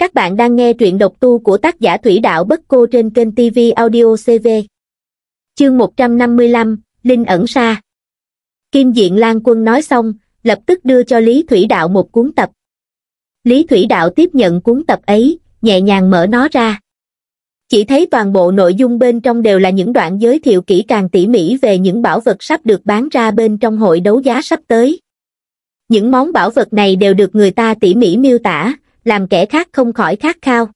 Các bạn đang nghe truyện độc tu của tác giả Thủy Đạo Bất Cô trên kênh TV Audio CV. Chương 155, Linh ẩn xa. Kim Diện Lan Quân nói xong, lập tức đưa cho Lý Thủy Đạo một cuốn tập. Lý Thủy Đạo tiếp nhận cuốn tập ấy, nhẹ nhàng mở nó ra. Chỉ thấy toàn bộ nội dung bên trong đều là những đoạn giới thiệu kỹ càng tỉ mỉ về những bảo vật sắp được bán ra bên trong hội đấu giá sắp tới. Những món bảo vật này đều được người ta tỉ mỉ miêu tả, làm kẻ khác không khỏi khát khao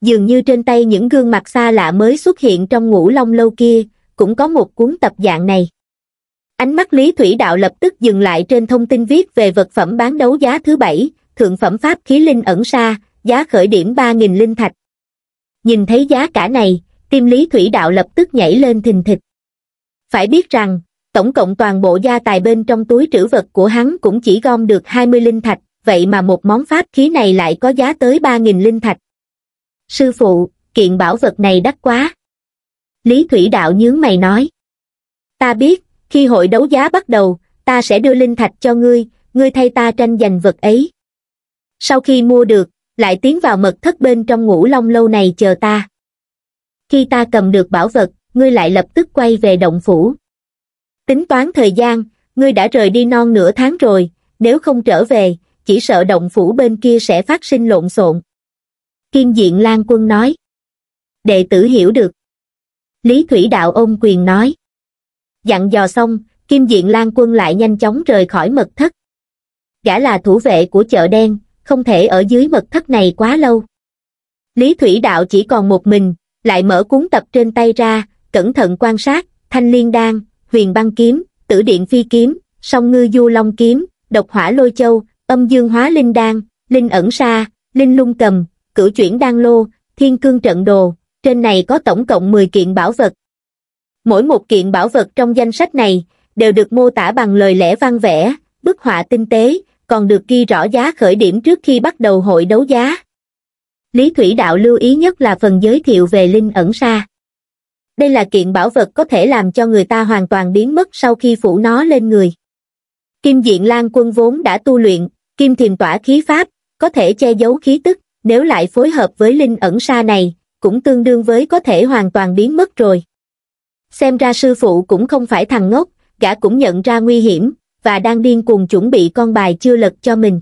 dường như trên tay những gương mặt xa lạ mới xuất hiện trong ngũ long lâu kia cũng có một cuốn tập dạng này ánh mắt lý thủy đạo lập tức dừng lại trên thông tin viết về vật phẩm bán đấu giá thứ bảy thượng phẩm pháp khí linh ẩn xa, giá khởi điểm ba nghìn linh thạch nhìn thấy giá cả này tim lý thủy đạo lập tức nhảy lên thình thịch phải biết rằng tổng cộng toàn bộ gia tài bên trong túi trữ vật của hắn cũng chỉ gom được hai mươi linh thạch vậy mà một món pháp khí này lại có giá tới ba nghìn linh thạch. Sư phụ, kiện bảo vật này đắt quá. Lý Thủy Đạo nhướng mày nói. Ta biết, khi hội đấu giá bắt đầu, ta sẽ đưa linh thạch cho ngươi, ngươi thay ta tranh giành vật ấy. Sau khi mua được, lại tiến vào mật thất bên trong ngũ long lâu này chờ ta. Khi ta cầm được bảo vật, ngươi lại lập tức quay về động phủ. Tính toán thời gian, ngươi đã rời đi non nửa tháng rồi, nếu không trở về, chỉ sợ động phủ bên kia sẽ phát sinh lộn xộn. Kiên diện Lan Quân nói. Đệ tử hiểu được. Lý Thủy Đạo ôm quyền nói. Dặn dò xong, Kim Diện Lan Quân lại nhanh chóng rời khỏi mật thất. Gã là thủ vệ của chợ đen, không thể ở dưới mật thất này quá lâu. Lý Thủy Đạo chỉ còn một mình, lại mở cuốn tập trên tay ra, cẩn thận quan sát, thanh liên đan, huyền băng kiếm, tử điện phi kiếm, song ngư du long kiếm, độc hỏa lôi châu, âm dương hóa linh đan, linh ẩn sa, linh lung cầm, cửu chuyển đan lô, thiên cương trận đồ, trên này có tổng cộng 10 kiện bảo vật. Mỗi một kiện bảo vật trong danh sách này đều được mô tả bằng lời lẽ văn vẽ, bức họa tinh tế, còn được ghi rõ giá khởi điểm trước khi bắt đầu hội đấu giá. Lý Thủy Đạo lưu ý nhất là phần giới thiệu về linh ẩn sa. Đây là kiện bảo vật có thể làm cho người ta hoàn toàn biến mất sau khi phủ nó lên người. Kim Diện Lan Quân vốn đã tu luyện, Kim thiềm tỏa khí pháp, có thể che giấu khí tức, nếu lại phối hợp với linh ẩn sa này, cũng tương đương với có thể hoàn toàn biến mất rồi. Xem ra sư phụ cũng không phải thằng ngốc, gã cũng nhận ra nguy hiểm, và đang điên cuồng chuẩn bị con bài chưa lật cho mình.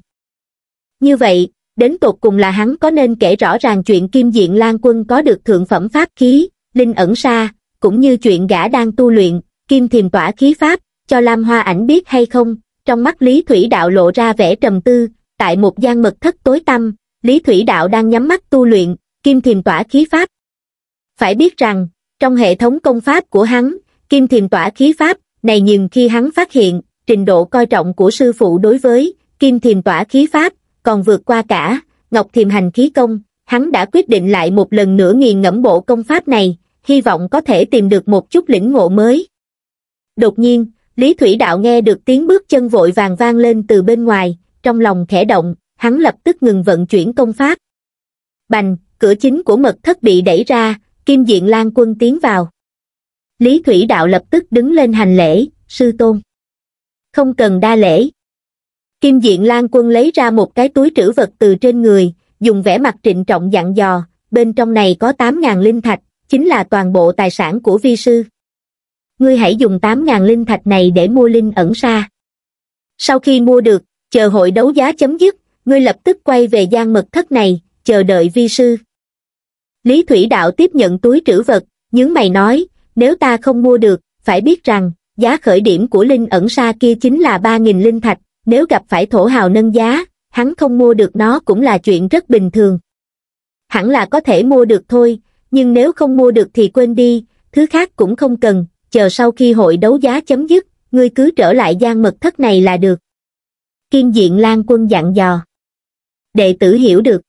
Như vậy, đến tột cùng là hắn có nên kể rõ ràng chuyện Kim Diện Lan Quân có được thượng phẩm pháp khí, linh ẩn sa, cũng như chuyện gã đang tu luyện, Kim Thiềm Tỏa khí pháp, cho Lam Hoa ảnh biết hay không, trong mắt Lý Thủy Đạo lộ ra vẻ trầm tư, tại một gian mật thất tối tăm, Lý Thủy Đạo đang nhắm mắt tu luyện, kim thiềm tỏa khí pháp. Phải biết rằng, trong hệ thống công pháp của hắn, kim thiềm tỏa khí pháp, này nhưng khi hắn phát hiện, trình độ coi trọng của sư phụ đối với kim thiềm tỏa khí pháp, còn vượt qua cả, ngọc thiềm hành khí công, hắn đã quyết định lại một lần nữa nghiền ngẫm bộ công pháp này, hy vọng có thể tìm được một chút lĩnh ngộ mới. Đột nhiên, Lý Thủy Đạo nghe được tiếng bước chân vội vàng vang lên từ bên ngoài, trong lòng khẽ động, hắn lập tức ngừng vận chuyển công pháp. Bành, cửa chính của mật thất bị đẩy ra, Kim Diện Lan Quân tiến vào. Lý Thủy Đạo lập tức đứng lên hành lễ, sư tôn. Không cần đa lễ. Kim Diện Lan Quân lấy ra một cái túi trữ vật từ trên người, dùng vẻ mặt trịnh trọng dặn dò, bên trong này có 8.000 linh thạch, chính là toàn bộ tài sản của vi sư ngươi hãy dùng tám ngàn linh thạch này để mua linh ẩn xa. sau khi mua được chờ hội đấu giá chấm dứt ngươi lập tức quay về gian mật thất này chờ đợi vi sư lý thủy đạo tiếp nhận túi trữ vật nhướng mày nói nếu ta không mua được phải biết rằng giá khởi điểm của linh ẩn xa kia chính là ba nghìn linh thạch nếu gặp phải thổ hào nâng giá hắn không mua được nó cũng là chuyện rất bình thường hẳn là có thể mua được thôi nhưng nếu không mua được thì quên đi thứ khác cũng không cần chờ sau khi hội đấu giá chấm dứt, ngươi cứ trở lại gian mật thất này là được. Kiên diện Lan quân dặn dò. Đệ tử hiểu được.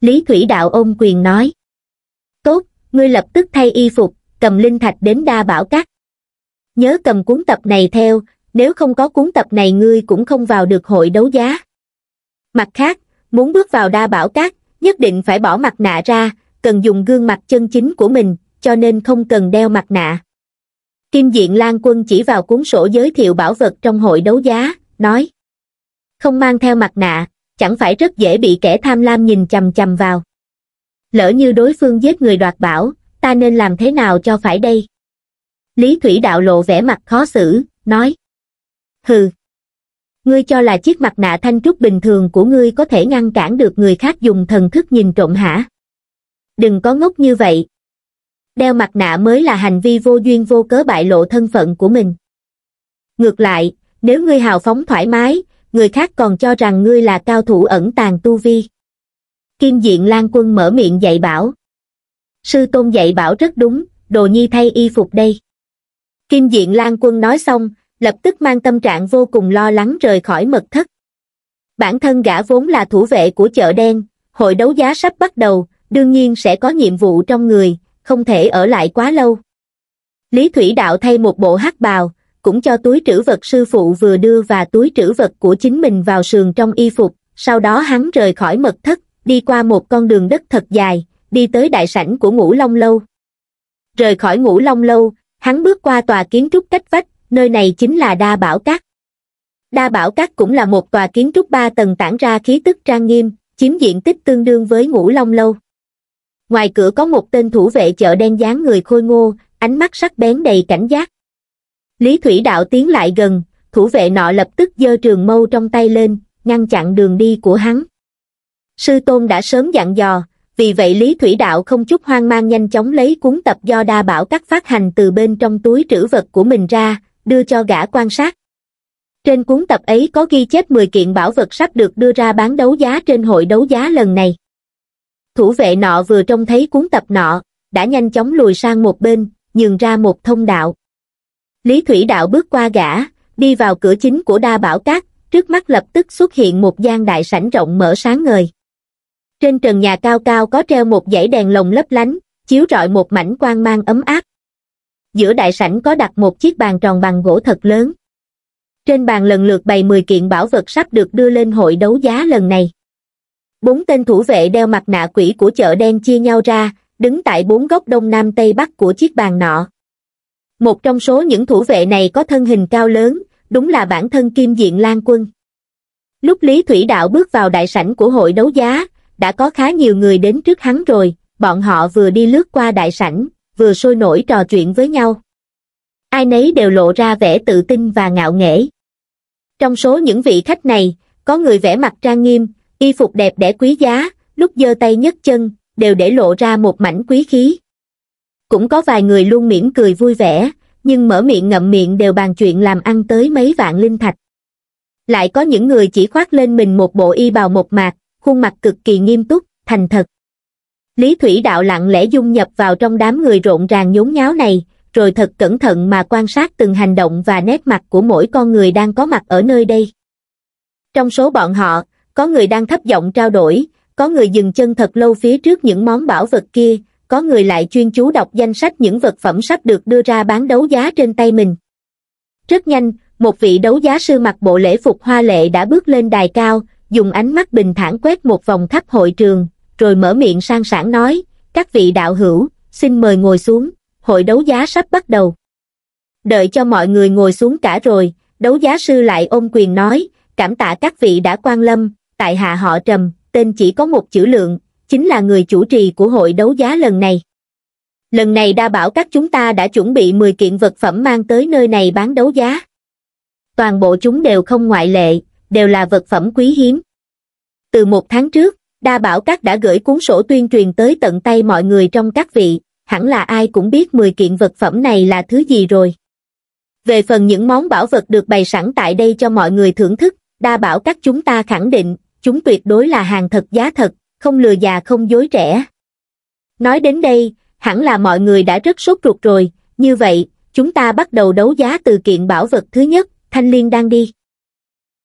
Lý Thủy Đạo ôm quyền nói. Tốt, ngươi lập tức thay y phục, cầm linh thạch đến đa bảo cát. Nhớ cầm cuốn tập này theo, nếu không có cuốn tập này ngươi cũng không vào được hội đấu giá. Mặt khác, muốn bước vào đa bảo cát, nhất định phải bỏ mặt nạ ra, cần dùng gương mặt chân chính của mình, cho nên không cần đeo mặt nạ. Kim Diện Lan Quân chỉ vào cuốn sổ giới thiệu bảo vật trong hội đấu giá, nói. Không mang theo mặt nạ, chẳng phải rất dễ bị kẻ tham lam nhìn chầm chầm vào. Lỡ như đối phương giết người đoạt bảo, ta nên làm thế nào cho phải đây? Lý Thủy Đạo lộ vẻ mặt khó xử, nói. Hừ. Ngươi cho là chiếc mặt nạ thanh trúc bình thường của ngươi có thể ngăn cản được người khác dùng thần thức nhìn trộm hả? Đừng có ngốc như vậy, đeo mặt nạ mới là hành vi vô duyên vô cớ bại lộ thân phận của mình. Ngược lại, nếu ngươi hào phóng thoải mái, người khác còn cho rằng ngươi là cao thủ ẩn tàng tu vi. Kim diện Lan Quân mở miệng dạy bảo. Sư tôn dạy bảo rất đúng, đồ nhi thay y phục đây. Kim diện Lan Quân nói xong, lập tức mang tâm trạng vô cùng lo lắng rời khỏi mật thất. Bản thân gã vốn là thủ vệ của chợ đen, hội đấu giá sắp bắt đầu, đương nhiên sẽ có nhiệm vụ trong người, không thể ở lại quá lâu. Lý Thủy Đạo thay một bộ hắc bào, cũng cho túi trữ vật sư phụ vừa đưa và túi trữ vật của chính mình vào sườn trong y phục, sau đó hắn rời khỏi mật thất, đi qua một con đường đất thật dài, đi tới đại sảnh của Ngũ Long Lâu. Rời khỏi Ngũ Long Lâu, hắn bước qua tòa kiến trúc cách vách, nơi này chính là Đa Bảo Cát. Đa Bảo Cát cũng là một tòa kiến trúc ba tầng tản ra khí tức trang nghiêm, chiếm diện tích tương đương với Ngũ Long Lâu ngoài cửa có một tên thủ vệ chợ đen dáng người khôi ngô ánh mắt sắc bén đầy cảnh giác lý thủy đạo tiến lại gần thủ vệ nọ lập tức giơ trường mâu trong tay lên ngăn chặn đường đi của hắn sư tôn đã sớm dặn dò vì vậy lý thủy đạo không chút hoang mang nhanh chóng lấy cuốn tập do đa bảo các phát hành từ bên trong túi trữ vật của mình ra đưa cho gã quan sát trên cuốn tập ấy có ghi chép 10 kiện bảo vật sắp được đưa ra bán đấu giá trên hội đấu giá lần này Thủ vệ nọ vừa trông thấy cuốn tập nọ, đã nhanh chóng lùi sang một bên, nhường ra một thông đạo. Lý Thủy Đạo bước qua gã, đi vào cửa chính của đa bảo cát, trước mắt lập tức xuất hiện một gian đại sảnh rộng mở sáng ngời. Trên trần nhà cao cao có treo một dãy đèn lồng lấp lánh, chiếu rọi một mảnh quang mang ấm áp. Giữa đại sảnh có đặt một chiếc bàn tròn bằng gỗ thật lớn. Trên bàn lần lượt bày 10 kiện bảo vật sắp được đưa lên hội đấu giá lần này bốn tên thủ vệ đeo mặt nạ quỷ của chợ đen chia nhau ra đứng tại bốn góc đông nam tây bắc của chiếc bàn nọ một trong số những thủ vệ này có thân hình cao lớn đúng là bản thân kim diện lan quân lúc lý thủy đạo bước vào đại sảnh của hội đấu giá đã có khá nhiều người đến trước hắn rồi bọn họ vừa đi lướt qua đại sảnh vừa sôi nổi trò chuyện với nhau ai nấy đều lộ ra vẻ tự tin và ngạo nghễ trong số những vị khách này có người vẻ mặt trang nghiêm y phục đẹp đẽ quý giá lúc giơ tay nhấc chân đều để lộ ra một mảnh quý khí cũng có vài người luôn mỉm cười vui vẻ nhưng mở miệng ngậm miệng đều bàn chuyện làm ăn tới mấy vạn linh thạch lại có những người chỉ khoác lên mình một bộ y bào một mạc khuôn mặt cực kỳ nghiêm túc thành thật lý thủy đạo lặng lẽ dung nhập vào trong đám người rộn ràng nhốn nháo này rồi thật cẩn thận mà quan sát từng hành động và nét mặt của mỗi con người đang có mặt ở nơi đây trong số bọn họ có người đang thấp giọng trao đổi, có người dừng chân thật lâu phía trước những món bảo vật kia, có người lại chuyên chú đọc danh sách những vật phẩm sắp được đưa ra bán đấu giá trên tay mình. Rất nhanh, một vị đấu giá sư mặc bộ lễ phục hoa lệ đã bước lên đài cao, dùng ánh mắt bình thản quét một vòng khắp hội trường, rồi mở miệng sang sảng nói, các vị đạo hữu, xin mời ngồi xuống, hội đấu giá sắp bắt đầu. Đợi cho mọi người ngồi xuống cả rồi, đấu giá sư lại ôm quyền nói, cảm tạ các vị đã quan lâm, tại hạ họ trầm, tên chỉ có một chữ lượng, chính là người chủ trì của hội đấu giá lần này. Lần này đa bảo các chúng ta đã chuẩn bị 10 kiện vật phẩm mang tới nơi này bán đấu giá. Toàn bộ chúng đều không ngoại lệ, đều là vật phẩm quý hiếm. Từ một tháng trước, đa bảo các đã gửi cuốn sổ tuyên truyền tới tận tay mọi người trong các vị, hẳn là ai cũng biết 10 kiện vật phẩm này là thứ gì rồi. Về phần những món bảo vật được bày sẵn tại đây cho mọi người thưởng thức, đa bảo các chúng ta khẳng định chúng tuyệt đối là hàng thật giá thật, không lừa già không dối trẻ. Nói đến đây, hẳn là mọi người đã rất sốt ruột rồi, như vậy, chúng ta bắt đầu đấu giá từ kiện bảo vật thứ nhất, thanh liên đang đi.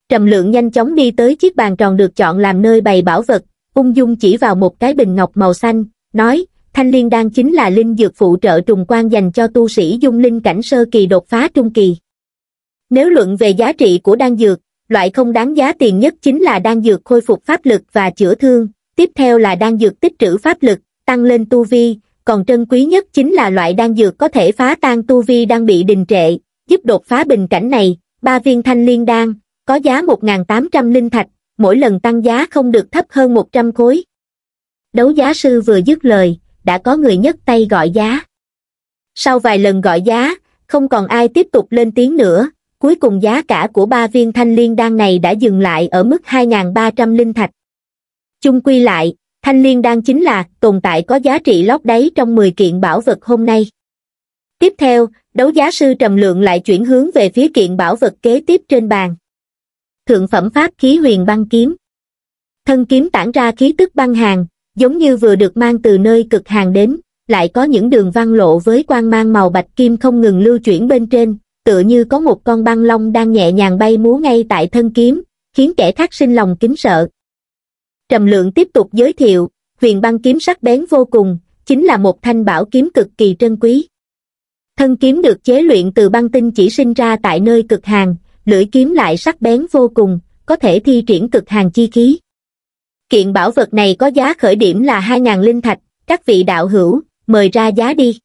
Trầm lượng nhanh chóng đi tới chiếc bàn tròn được chọn làm nơi bày bảo vật, ung dung chỉ vào một cái bình ngọc màu xanh, nói, thanh liên đan chính là linh dược phụ trợ trùng quan dành cho tu sĩ dung linh cảnh sơ kỳ đột phá trung kỳ. Nếu luận về giá trị của đan dược, loại không đáng giá tiền nhất chính là đan dược khôi phục pháp lực và chữa thương, tiếp theo là đan dược tích trữ pháp lực, tăng lên tu vi, còn trân quý nhất chính là loại đan dược có thể phá tan tu vi đang bị đình trệ, giúp đột phá bình cảnh này, ba viên thanh liên đan, có giá 1.800 linh thạch, mỗi lần tăng giá không được thấp hơn 100 khối. Đấu giá sư vừa dứt lời, đã có người nhấc tay gọi giá. Sau vài lần gọi giá, không còn ai tiếp tục lên tiếng nữa, cuối cùng giá cả của ba viên thanh liên đan này đã dừng lại ở mức 2.300 linh thạch. Chung quy lại, thanh liên đan chính là tồn tại có giá trị lót đáy trong 10 kiện bảo vật hôm nay. Tiếp theo, đấu giá sư trầm lượng lại chuyển hướng về phía kiện bảo vật kế tiếp trên bàn. Thượng phẩm pháp khí huyền băng kiếm. Thân kiếm tản ra khí tức băng hàng, giống như vừa được mang từ nơi cực hàng đến, lại có những đường văn lộ với quang mang màu bạch kim không ngừng lưu chuyển bên trên, tựa như có một con băng long đang nhẹ nhàng bay múa ngay tại thân kiếm, khiến kẻ khác sinh lòng kính sợ. Trầm lượng tiếp tục giới thiệu, huyền băng kiếm sắc bén vô cùng, chính là một thanh bảo kiếm cực kỳ trân quý. Thân kiếm được chế luyện từ băng tinh chỉ sinh ra tại nơi cực hàng, lưỡi kiếm lại sắc bén vô cùng, có thể thi triển cực hàng chi khí. Kiện bảo vật này có giá khởi điểm là 2.000 linh thạch, các vị đạo hữu, mời ra giá đi.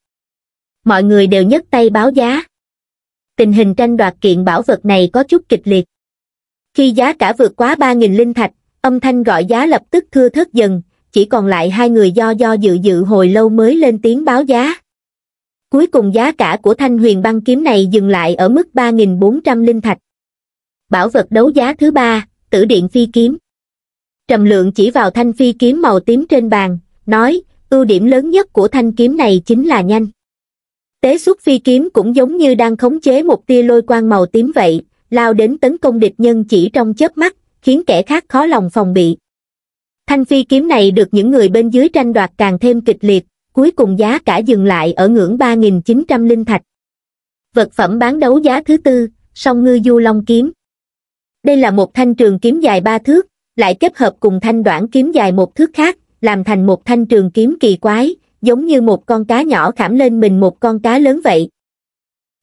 Mọi người đều nhấc tay báo giá tình hình tranh đoạt kiện bảo vật này có chút kịch liệt. Khi giá cả vượt quá 3.000 linh thạch, âm thanh gọi giá lập tức thưa thớt dần, chỉ còn lại hai người do do dự dự hồi lâu mới lên tiếng báo giá. Cuối cùng giá cả của thanh huyền băng kiếm này dừng lại ở mức 3.400 linh thạch. Bảo vật đấu giá thứ ba, tử điện phi kiếm. Trầm lượng chỉ vào thanh phi kiếm màu tím trên bàn, nói, ưu điểm lớn nhất của thanh kiếm này chính là nhanh tế xuất phi kiếm cũng giống như đang khống chế một tia lôi quang màu tím vậy lao đến tấn công địch nhân chỉ trong chớp mắt khiến kẻ khác khó lòng phòng bị thanh phi kiếm này được những người bên dưới tranh đoạt càng thêm kịch liệt cuối cùng giá cả dừng lại ở ngưỡng ba nghìn chín trăm linh thạch vật phẩm bán đấu giá thứ tư song ngư du long kiếm đây là một thanh trường kiếm dài ba thước lại kết hợp cùng thanh đoạn kiếm dài một thước khác làm thành một thanh trường kiếm kỳ quái giống như một con cá nhỏ khảm lên mình một con cá lớn vậy.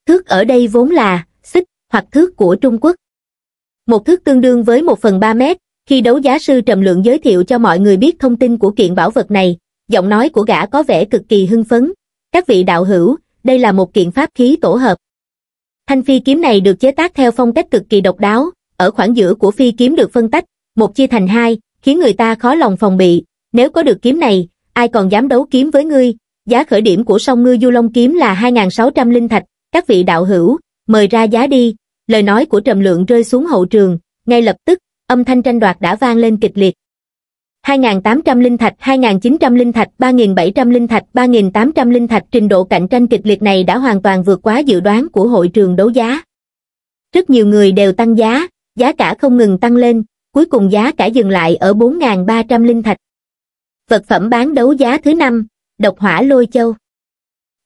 Thước ở đây vốn là xích hoặc thước của Trung Quốc. Một thước tương đương với 1 phần 3 mét, khi đấu giá sư Trầm Lượng giới thiệu cho mọi người biết thông tin của kiện bảo vật này, giọng nói của gã có vẻ cực kỳ hưng phấn. Các vị đạo hữu, đây là một kiện pháp khí tổ hợp. Thanh phi kiếm này được chế tác theo phong cách cực kỳ độc đáo, ở khoảng giữa của phi kiếm được phân tách, một chia thành hai, khiến người ta khó lòng phòng bị. Nếu có được kiếm này, ai còn dám đấu kiếm với ngươi, giá khởi điểm của song ngư du long kiếm là 2.600 linh thạch, các vị đạo hữu, mời ra giá đi, lời nói của trầm lượng rơi xuống hậu trường, ngay lập tức, âm thanh tranh đoạt đã vang lên kịch liệt. 2.800 linh thạch, 2.900 linh thạch, 3.700 linh thạch, 3.800 linh thạch trình độ cạnh tranh kịch liệt này đã hoàn toàn vượt quá dự đoán của hội trường đấu giá. Rất nhiều người đều tăng giá, giá cả không ngừng tăng lên, cuối cùng giá cả dừng lại ở 4.300 linh thạch vật phẩm bán đấu giá thứ năm độc hỏa lôi châu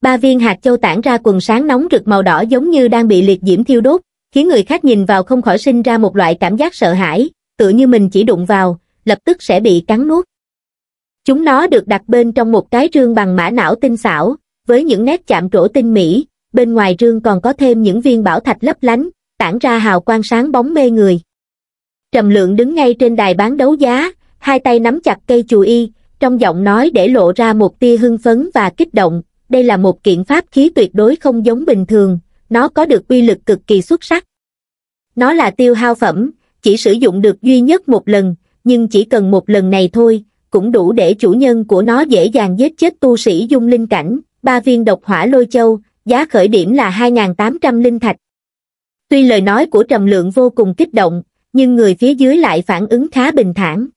ba viên hạt châu tản ra quần sáng nóng rực màu đỏ giống như đang bị liệt diễm thiêu đốt khiến người khác nhìn vào không khỏi sinh ra một loại cảm giác sợ hãi tựa như mình chỉ đụng vào lập tức sẽ bị cắn nuốt chúng nó được đặt bên trong một cái rương bằng mã não tinh xảo với những nét chạm trổ tinh mỹ bên ngoài rương còn có thêm những viên bảo thạch lấp lánh tản ra hào quang sáng bóng mê người trầm lượng đứng ngay trên đài bán đấu giá hai tay nắm chặt cây chùi y trong giọng nói để lộ ra một tia hưng phấn và kích động, đây là một kiện pháp khí tuyệt đối không giống bình thường, nó có được uy lực cực kỳ xuất sắc. Nó là tiêu hao phẩm, chỉ sử dụng được duy nhất một lần, nhưng chỉ cần một lần này thôi, cũng đủ để chủ nhân của nó dễ dàng giết chết tu sĩ dung linh cảnh, ba viên độc hỏa lôi châu, giá khởi điểm là 2.800 linh thạch. Tuy lời nói của Trầm Lượng vô cùng kích động, nhưng người phía dưới lại phản ứng khá bình thản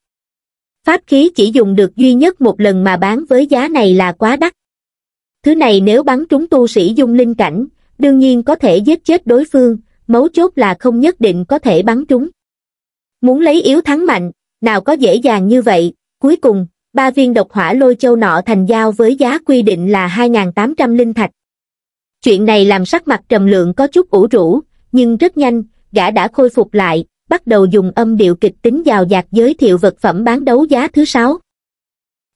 pháp khí chỉ dùng được duy nhất một lần mà bán với giá này là quá đắt. Thứ này nếu bắn trúng tu sĩ dung linh cảnh, đương nhiên có thể giết chết đối phương, mấu chốt là không nhất định có thể bắn trúng. Muốn lấy yếu thắng mạnh, nào có dễ dàng như vậy, cuối cùng, ba viên độc hỏa lôi châu nọ thành giao với giá quy định là 2.800 linh thạch. Chuyện này làm sắc mặt trầm lượng có chút ủ rũ, nhưng rất nhanh, gã đã khôi phục lại, bắt đầu dùng âm điệu kịch tính giàu dạt giới thiệu vật phẩm bán đấu giá thứ sáu.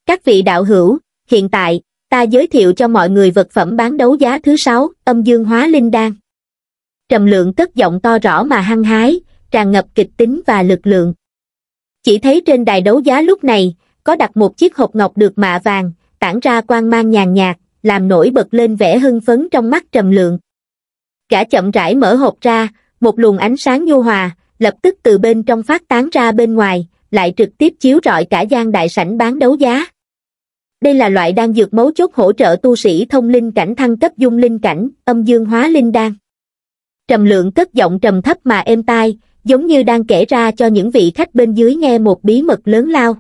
Các vị đạo hữu, hiện tại, ta giới thiệu cho mọi người vật phẩm bán đấu giá thứ sáu, âm dương hóa linh đan. Trầm lượng cất giọng to rõ mà hăng hái, tràn ngập kịch tính và lực lượng. Chỉ thấy trên đài đấu giá lúc này, có đặt một chiếc hộp ngọc được mạ vàng, tản ra quang mang nhàn nhạt, làm nổi bật lên vẻ hưng phấn trong mắt trầm lượng. cả chậm rãi mở hộp ra, một luồng ánh sáng nhu hòa, lập tức từ bên trong phát tán ra bên ngoài lại trực tiếp chiếu rọi cả gian đại sảnh bán đấu giá đây là loại đan dược mấu chốt hỗ trợ tu sĩ thông linh cảnh thăng cấp dung linh cảnh âm dương hóa linh đan trầm lượng cất giọng trầm thấp mà êm tai giống như đang kể ra cho những vị khách bên dưới nghe một bí mật lớn lao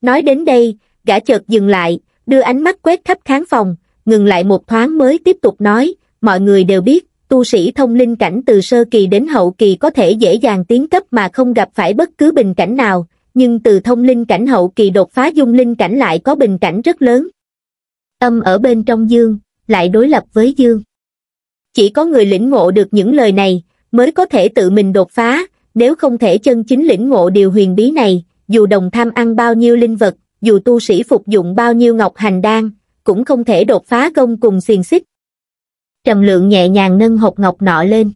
nói đến đây gã chợt dừng lại đưa ánh mắt quét khắp khán phòng ngừng lại một thoáng mới tiếp tục nói mọi người đều biết tu sĩ thông linh cảnh từ sơ kỳ đến hậu kỳ có thể dễ dàng tiến cấp mà không gặp phải bất cứ bình cảnh nào, nhưng từ thông linh cảnh hậu kỳ đột phá dung linh cảnh lại có bình cảnh rất lớn. Âm ở bên trong dương, lại đối lập với dương. Chỉ có người lĩnh ngộ được những lời này, mới có thể tự mình đột phá, nếu không thể chân chính lĩnh ngộ điều huyền bí này, dù đồng tham ăn bao nhiêu linh vật, dù tu sĩ phục dụng bao nhiêu ngọc hành đan, cũng không thể đột phá gông cùng xiềng xích trầm lượng nhẹ nhàng nâng hộp ngọc nọ lên.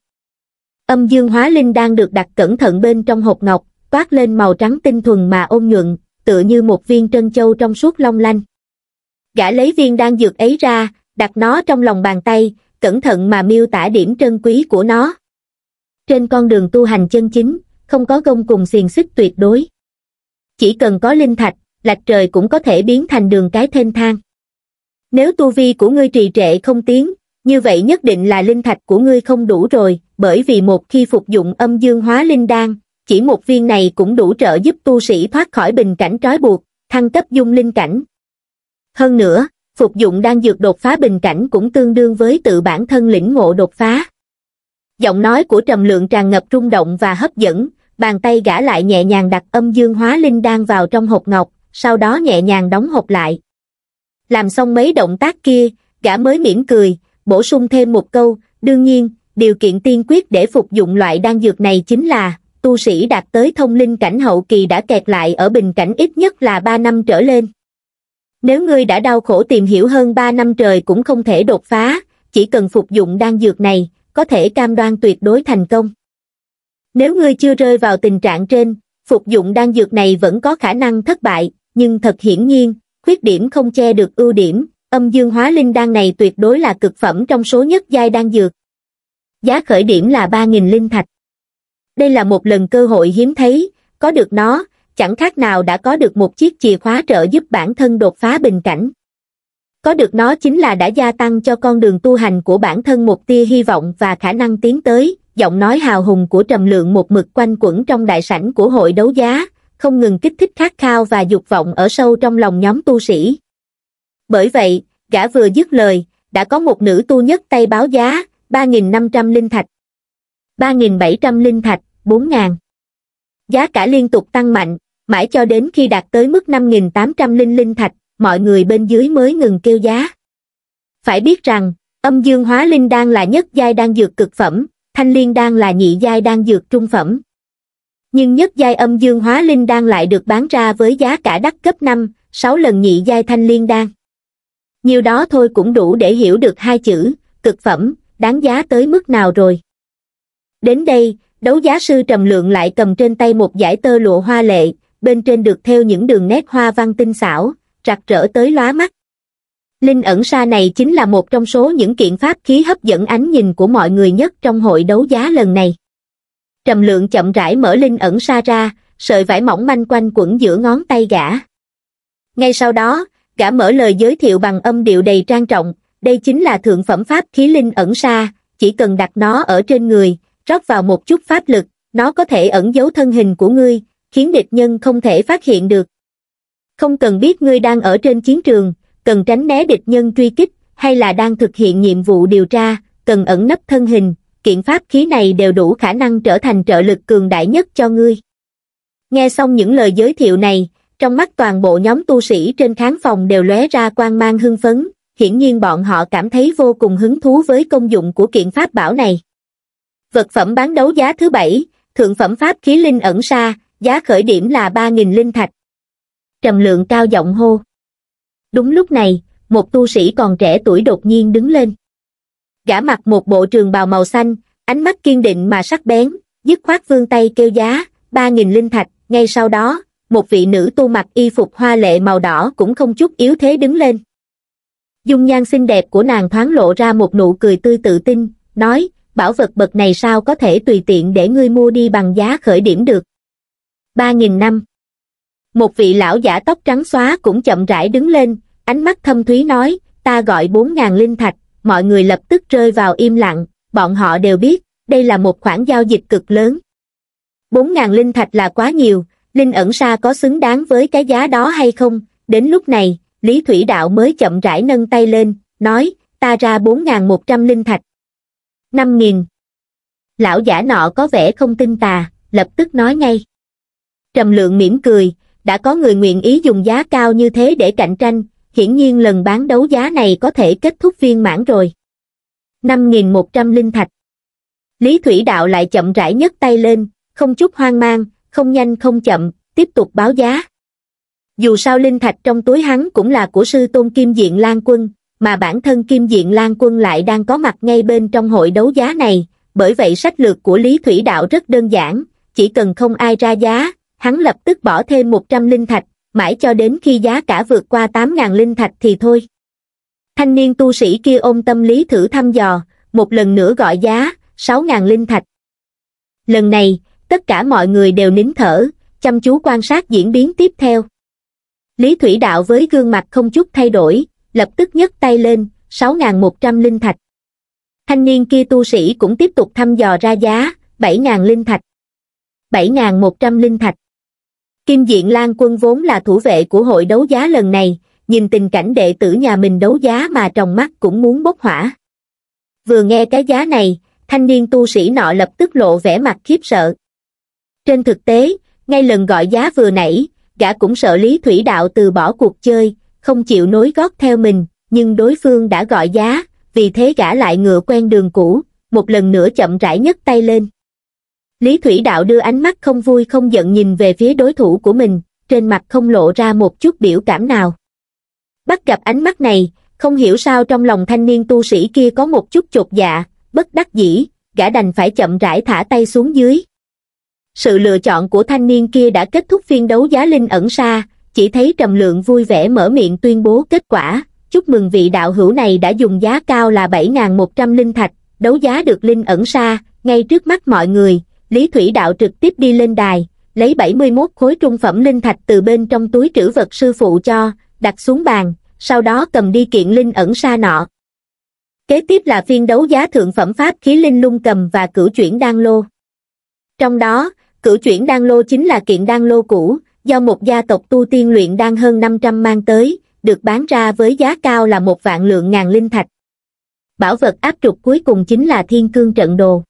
Âm dương hóa linh đang được đặt cẩn thận bên trong hộp ngọc, toát lên màu trắng tinh thuần mà ôn nhuận, tựa như một viên trân châu trong suốt long lanh. Gã lấy viên đang dược ấy ra, đặt nó trong lòng bàn tay, cẩn thận mà miêu tả điểm trân quý của nó. Trên con đường tu hành chân chính, không có gông cùng xiềng xích tuyệt đối. Chỉ cần có linh thạch, lạch trời cũng có thể biến thành đường cái thênh thang. Nếu tu vi của ngươi trì trệ không tiến, như vậy nhất định là linh thạch của ngươi không đủ rồi, bởi vì một khi phục dụng âm dương hóa linh đan, chỉ một viên này cũng đủ trợ giúp tu sĩ thoát khỏi bình cảnh trói buộc, thăng cấp dung linh cảnh. Hơn nữa, phục dụng đan dược đột phá bình cảnh cũng tương đương với tự bản thân lĩnh ngộ đột phá. Giọng nói của trầm lượng tràn ngập rung động và hấp dẫn, bàn tay gã lại nhẹ nhàng đặt âm dương hóa linh đan vào trong hộp ngọc, sau đó nhẹ nhàng đóng hộp lại. Làm xong mấy động tác kia, gã mới mỉm cười, bổ sung thêm một câu, đương nhiên, điều kiện tiên quyết để phục dụng loại đan dược này chính là, tu sĩ đạt tới thông linh cảnh hậu kỳ đã kẹt lại ở bình cảnh ít nhất là 3 năm trở lên. Nếu ngươi đã đau khổ tìm hiểu hơn 3 năm trời cũng không thể đột phá, chỉ cần phục dụng đan dược này, có thể cam đoan tuyệt đối thành công. Nếu ngươi chưa rơi vào tình trạng trên, phục dụng đan dược này vẫn có khả năng thất bại, nhưng thật hiển nhiên, khuyết điểm không che được ưu điểm, âm dương hóa linh đan này tuyệt đối là cực phẩm trong số nhất giai đan dược. Giá khởi điểm là 3.000 linh thạch. Đây là một lần cơ hội hiếm thấy, có được nó, chẳng khác nào đã có được một chiếc chìa khóa trợ giúp bản thân đột phá bình cảnh. Có được nó chính là đã gia tăng cho con đường tu hành của bản thân một tia hy vọng và khả năng tiến tới, giọng nói hào hùng của trầm lượng một mực quanh quẩn trong đại sảnh của hội đấu giá, không ngừng kích thích khát khao và dục vọng ở sâu trong lòng nhóm tu sĩ bởi vậy gã vừa dứt lời đã có một nữ tu nhất tay báo giá ba nghìn năm trăm linh thạch ba nghìn bảy trăm linh thạch bốn ngàn giá cả liên tục tăng mạnh mãi cho đến khi đạt tới mức năm nghìn tám trăm linh linh thạch mọi người bên dưới mới ngừng kêu giá phải biết rằng âm dương hóa linh đan là nhất giai đan dược cực phẩm thanh liên đan là nhị giai đan dược trung phẩm nhưng nhất giai âm dương hóa linh đan lại được bán ra với giá cả đắt gấp năm sáu lần nhị giai thanh liên đan nhiều đó thôi cũng đủ để hiểu được hai chữ cực phẩm đáng giá tới mức nào rồi đến đây đấu giá sư trầm lượng lại cầm trên tay một giải tơ lụa hoa lệ bên trên được theo những đường nét hoa văn tinh xảo rạc rỡ tới lóa mắt linh ẩn sa này chính là một trong số những kiện pháp khí hấp dẫn ánh nhìn của mọi người nhất trong hội đấu giá lần này trầm lượng chậm rãi mở linh ẩn sa ra sợi vải mỏng manh quanh quẩn giữa ngón tay gã ngay sau đó gã mở lời giới thiệu bằng âm điệu đầy trang trọng, đây chính là thượng phẩm pháp khí linh ẩn xa. chỉ cần đặt nó ở trên người, rót vào một chút pháp lực, nó có thể ẩn giấu thân hình của ngươi, khiến địch nhân không thể phát hiện được. Không cần biết ngươi đang ở trên chiến trường, cần tránh né địch nhân truy kích, hay là đang thực hiện nhiệm vụ điều tra, cần ẩn nấp thân hình, kiện pháp khí này đều đủ khả năng trở thành trợ lực cường đại nhất cho ngươi. Nghe xong những lời giới thiệu này, trong mắt toàn bộ nhóm tu sĩ trên khán phòng đều lóe ra quan mang hưng phấn, hiển nhiên bọn họ cảm thấy vô cùng hứng thú với công dụng của kiện pháp bảo này. Vật phẩm bán đấu giá thứ bảy, thượng phẩm pháp khí linh ẩn xa giá khởi điểm là 3.000 linh thạch. Trầm lượng cao giọng hô. Đúng lúc này, một tu sĩ còn trẻ tuổi đột nhiên đứng lên. Gã mặc một bộ trường bào màu xanh, ánh mắt kiên định mà sắc bén, dứt khoát vương tay kêu giá, 3.000 linh thạch, ngay sau đó, một vị nữ tu mặc y phục hoa lệ màu đỏ cũng không chút yếu thế đứng lên. Dung nhan xinh đẹp của nàng thoáng lộ ra một nụ cười tươi tự tin, nói, bảo vật bậc này sao có thể tùy tiện để ngươi mua đi bằng giá khởi điểm được. Ba nghìn năm Một vị lão giả tóc trắng xóa cũng chậm rãi đứng lên, ánh mắt thâm thúy nói, ta gọi bốn ngàn linh thạch, mọi người lập tức rơi vào im lặng, bọn họ đều biết, đây là một khoản giao dịch cực lớn. Bốn ngàn linh thạch là quá nhiều, linh ẩn xa có xứng đáng với cái giá đó hay không đến lúc này lý thủy đạo mới chậm rãi nâng tay lên nói ta ra bốn ngàn một trăm linh thạch năm nghìn lão giả nọ có vẻ không tin tà lập tức nói ngay trầm lượng mỉm cười đã có người nguyện ý dùng giá cao như thế để cạnh tranh hiển nhiên lần bán đấu giá này có thể kết thúc viên mãn rồi năm nghìn một trăm linh thạch lý thủy đạo lại chậm rãi nhấc tay lên không chút hoang mang không nhanh không chậm, tiếp tục báo giá. Dù sao linh thạch trong túi hắn cũng là của sư tôn Kim Diện Lan Quân, mà bản thân Kim Diện Lan Quân lại đang có mặt ngay bên trong hội đấu giá này, bởi vậy sách lược của Lý Thủy Đạo rất đơn giản, chỉ cần không ai ra giá, hắn lập tức bỏ thêm 100 linh thạch, mãi cho đến khi giá cả vượt qua 8.000 linh thạch thì thôi. Thanh niên tu sĩ kia ôm tâm lý thử thăm dò, một lần nữa gọi giá, 6.000 linh thạch. Lần này, tất cả mọi người đều nín thở chăm chú quan sát diễn biến tiếp theo lý thủy đạo với gương mặt không chút thay đổi lập tức nhấc tay lên sáu ngàn một trăm linh thạch thanh niên kia tu sĩ cũng tiếp tục thăm dò ra giá bảy ngàn linh thạch bảy ngàn một trăm linh thạch kim diện lan quân vốn là thủ vệ của hội đấu giá lần này nhìn tình cảnh đệ tử nhà mình đấu giá mà trong mắt cũng muốn bốc hỏa vừa nghe cái giá này thanh niên tu sĩ nọ lập tức lộ vẻ mặt khiếp sợ trên thực tế ngay lần gọi giá vừa nãy gã cũng sợ lý thủy đạo từ bỏ cuộc chơi không chịu nối gót theo mình nhưng đối phương đã gọi giá vì thế gã lại ngựa quen đường cũ một lần nữa chậm rãi nhấc tay lên lý thủy đạo đưa ánh mắt không vui không giận nhìn về phía đối thủ của mình trên mặt không lộ ra một chút biểu cảm nào bắt gặp ánh mắt này không hiểu sao trong lòng thanh niên tu sĩ kia có một chút chột dạ bất đắc dĩ gã đành phải chậm rãi thả tay xuống dưới sự lựa chọn của thanh niên kia đã kết thúc phiên đấu giá linh ẩn xa chỉ thấy trầm lượng vui vẻ mở miệng tuyên bố kết quả chúc mừng vị đạo hữu này đã dùng giá cao là 7.100 linh thạch đấu giá được linh ẩn xa ngay trước mắt mọi người lý thủy đạo trực tiếp đi lên đài lấy 71 khối trung phẩm linh thạch từ bên trong túi trữ vật sư phụ cho đặt xuống bàn sau đó cầm đi kiện linh ẩn xa nọ kế tiếp là phiên đấu giá thượng phẩm pháp khí linh lung cầm và cửu chuyển đan lô trong đó cử chuyển đan lô chính là kiện đan lô cũ do một gia tộc tu tiên luyện đan hơn năm trăm mang tới được bán ra với giá cao là một vạn lượng ngàn linh thạch bảo vật áp trục cuối cùng chính là thiên cương trận đồ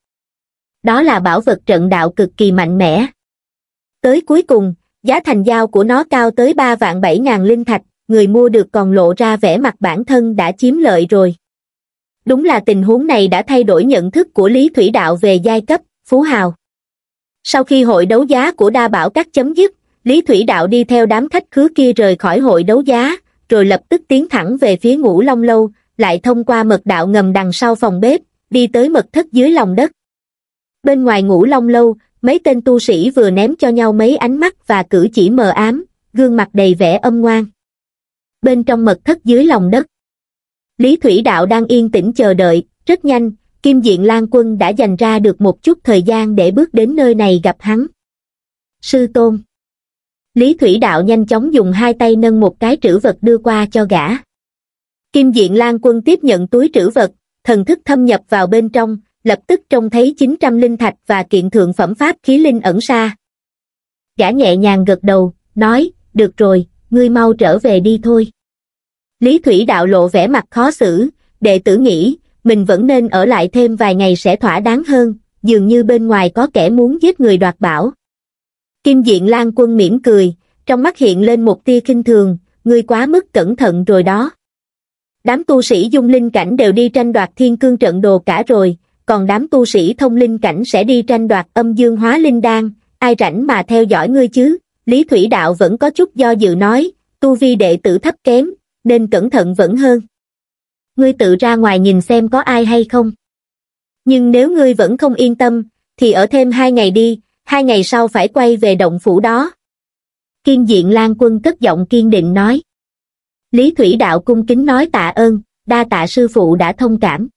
đó là bảo vật trận đạo cực kỳ mạnh mẽ tới cuối cùng giá thành giao của nó cao tới ba vạn bảy ngàn linh thạch người mua được còn lộ ra vẻ mặt bản thân đã chiếm lợi rồi đúng là tình huống này đã thay đổi nhận thức của lý thủy đạo về giai cấp phú hào sau khi hội đấu giá của đa bảo các chấm dứt lý thủy đạo đi theo đám khách khứa kia rời khỏi hội đấu giá rồi lập tức tiến thẳng về phía ngũ long lâu lại thông qua mật đạo ngầm đằng sau phòng bếp đi tới mật thất dưới lòng đất bên ngoài ngũ long lâu mấy tên tu sĩ vừa ném cho nhau mấy ánh mắt và cử chỉ mờ ám gương mặt đầy vẻ âm ngoan bên trong mật thất dưới lòng đất lý thủy đạo đang yên tĩnh chờ đợi rất nhanh Kim Diện Lan Quân đã dành ra được một chút thời gian để bước đến nơi này gặp hắn. Sư Tôn Lý Thủy Đạo nhanh chóng dùng hai tay nâng một cái trữ vật đưa qua cho gã. Kim Diện Lan Quân tiếp nhận túi trữ vật, thần thức thâm nhập vào bên trong, lập tức trông thấy 900 linh thạch và kiện thượng phẩm pháp khí linh ẩn xa. Gã nhẹ nhàng gật đầu, nói, được rồi, ngươi mau trở về đi thôi. Lý Thủy Đạo lộ vẻ mặt khó xử, đệ tử nghĩ, mình vẫn nên ở lại thêm vài ngày sẽ thỏa đáng hơn, dường như bên ngoài có kẻ muốn giết người đoạt bảo. Kim Diện Lan Quân mỉm cười, trong mắt hiện lên một tia kinh thường, ngươi quá mức cẩn thận rồi đó. Đám tu sĩ dung linh cảnh đều đi tranh đoạt thiên cương trận đồ cả rồi, còn đám tu sĩ thông linh cảnh sẽ đi tranh đoạt âm dương hóa linh đan, ai rảnh mà theo dõi ngươi chứ, Lý Thủy Đạo vẫn có chút do dự nói, tu vi đệ tử thấp kém, nên cẩn thận vẫn hơn ngươi tự ra ngoài nhìn xem có ai hay không. Nhưng nếu ngươi vẫn không yên tâm, thì ở thêm hai ngày đi, hai ngày sau phải quay về động phủ đó. Kiên diện Lan Quân cất giọng kiên định nói. Lý Thủy Đạo cung kính nói tạ ơn, đa tạ sư phụ đã thông cảm.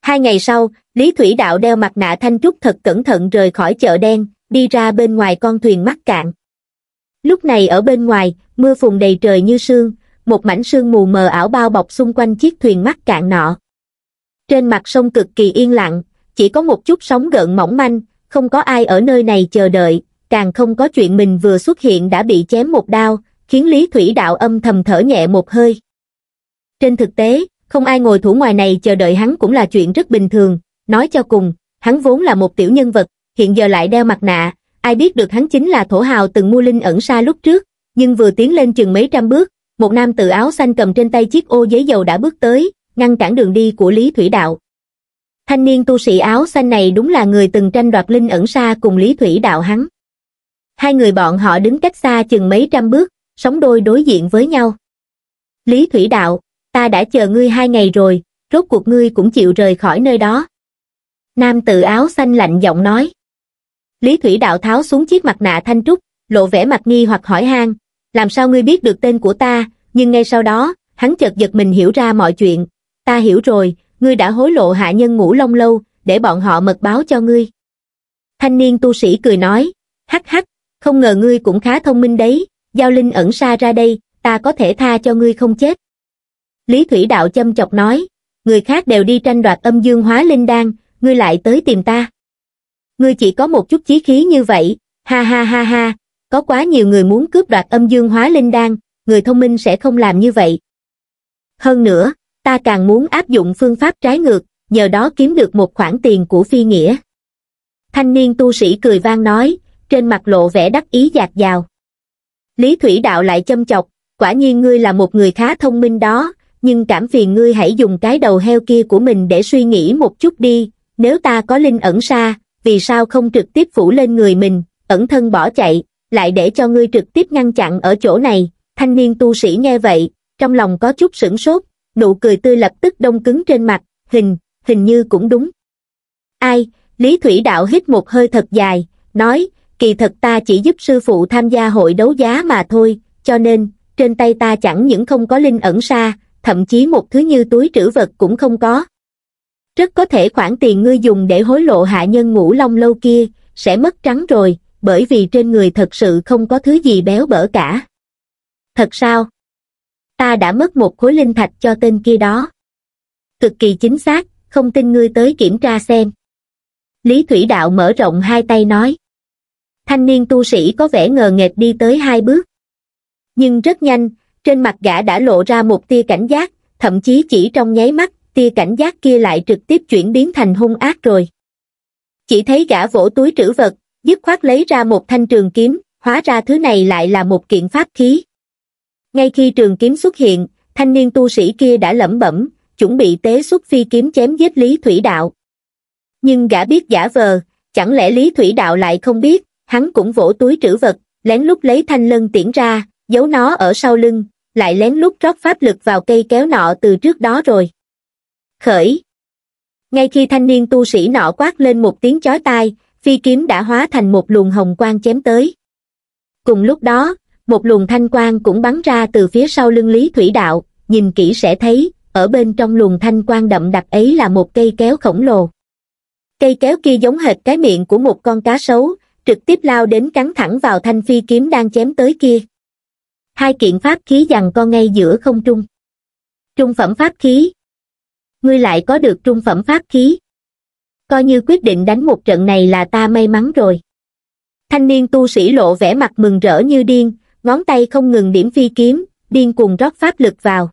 Hai ngày sau, Lý Thủy Đạo đeo mặt nạ thanh trúc thật cẩn thận rời khỏi chợ đen, đi ra bên ngoài con thuyền mắc cạn. Lúc này ở bên ngoài, mưa phùn đầy trời như sương, một mảnh sương mù mờ ảo bao bọc xung quanh chiếc thuyền mắc cạn nọ. Trên mặt sông cực kỳ yên lặng, chỉ có một chút sóng gợn mỏng manh, không có ai ở nơi này chờ đợi, càng không có chuyện mình vừa xuất hiện đã bị chém một đao, khiến Lý Thủy Đạo âm thầm thở nhẹ một hơi. Trên thực tế, không ai ngồi thủ ngoài này chờ đợi hắn cũng là chuyện rất bình thường, nói cho cùng, hắn vốn là một tiểu nhân vật, hiện giờ lại đeo mặt nạ, ai biết được hắn chính là thổ hào từng mua linh ẩn xa lúc trước, nhưng vừa tiến lên chừng mấy trăm bước, một nam tử áo xanh cầm trên tay chiếc ô giấy dầu đã bước tới, ngăn cản đường đi của Lý Thủy Đạo. Thanh niên tu sĩ áo xanh này đúng là người từng tranh đoạt linh ẩn xa cùng Lý Thủy Đạo hắn. Hai người bọn họ đứng cách xa chừng mấy trăm bước, sống đôi đối diện với nhau. Lý Thủy Đạo, ta đã chờ ngươi hai ngày rồi, rốt cuộc ngươi cũng chịu rời khỏi nơi đó. Nam tử áo xanh lạnh giọng nói. Lý Thủy Đạo tháo xuống chiếc mặt nạ thanh trúc, lộ vẻ mặt nghi hoặc hỏi han, làm sao ngươi biết được tên của ta, nhưng ngay sau đó, hắn chợt giật mình hiểu ra mọi chuyện. Ta hiểu rồi, ngươi đã hối lộ hạ nhân ngủ long lâu, để bọn họ mật báo cho ngươi. Thanh niên tu sĩ cười nói, hắc hắc, không ngờ ngươi cũng khá thông minh đấy, giao linh ẩn xa ra đây, ta có thể tha cho ngươi không chết. Lý Thủy Đạo châm chọc nói, người khác đều đi tranh đoạt âm dương hóa linh đan, ngươi lại tới tìm ta. Ngươi chỉ có một chút chí khí như vậy, ha ha ha ha, có quá nhiều người muốn cướp đoạt âm dương hóa linh đan người thông minh sẽ không làm như vậy hơn nữa ta càng muốn áp dụng phương pháp trái ngược nhờ đó kiếm được một khoản tiền của phi nghĩa thanh niên tu sĩ cười vang nói trên mặt lộ vẻ đắc ý giạt giào lý thủy đạo lại châm chọc quả nhiên ngươi là một người khá thông minh đó nhưng cảm phiền ngươi hãy dùng cái đầu heo kia của mình để suy nghĩ một chút đi nếu ta có linh ẩn xa vì sao không trực tiếp phủ lên người mình ẩn thân bỏ chạy lại để cho ngươi trực tiếp ngăn chặn ở chỗ này thanh niên tu sĩ nghe vậy trong lòng có chút sửng sốt nụ cười tươi lập tức đông cứng trên mặt hình hình như cũng đúng ai lý thủy đạo hít một hơi thật dài nói kỳ thật ta chỉ giúp sư phụ tham gia hội đấu giá mà thôi cho nên trên tay ta chẳng những không có linh ẩn xa thậm chí một thứ như túi trữ vật cũng không có rất có thể khoản tiền ngươi dùng để hối lộ hạ nhân ngũ long lâu kia sẽ mất trắng rồi bởi vì trên người thật sự không có thứ gì béo bở cả. Thật sao? Ta đã mất một khối linh thạch cho tên kia đó. Cực kỳ chính xác, không tin ngươi tới kiểm tra xem. Lý Thủy Đạo mở rộng hai tay nói. Thanh niên tu sĩ có vẻ ngờ nghệch đi tới hai bước. Nhưng rất nhanh, trên mặt gã đã lộ ra một tia cảnh giác, thậm chí chỉ trong nháy mắt, tia cảnh giác kia lại trực tiếp chuyển biến thành hung ác rồi. Chỉ thấy gã vỗ túi trữ vật, dứt khoát lấy ra một thanh trường kiếm, hóa ra thứ này lại là một kiện pháp khí. Ngay khi trường kiếm xuất hiện, thanh niên tu sĩ kia đã lẩm bẩm, chuẩn bị tế xuất phi kiếm chém giết Lý Thủy Đạo. Nhưng gã biết giả vờ, chẳng lẽ Lý Thủy Đạo lại không biết, hắn cũng vỗ túi trữ vật, lén lút lấy thanh lân tiễn ra, giấu nó ở sau lưng, lại lén lút rót pháp lực vào cây kéo nọ từ trước đó rồi. Khởi! Ngay khi thanh niên tu sĩ nọ quát lên một tiếng chói tai, phi kiếm đã hóa thành một luồng hồng quang chém tới cùng lúc đó một luồng thanh quang cũng bắn ra từ phía sau lưng lý thủy đạo nhìn kỹ sẽ thấy ở bên trong luồng thanh quang đậm đặc ấy là một cây kéo khổng lồ cây kéo kia giống hệt cái miệng của một con cá sấu trực tiếp lao đến cắn thẳng vào thanh phi kiếm đang chém tới kia hai kiện pháp khí giằng co ngay giữa không trung trung phẩm pháp khí ngươi lại có được trung phẩm pháp khí coi như quyết định đánh một trận này là ta may mắn rồi thanh niên tu sĩ lộ vẻ mặt mừng rỡ như điên ngón tay không ngừng điểm phi kiếm điên cuồng rót pháp lực vào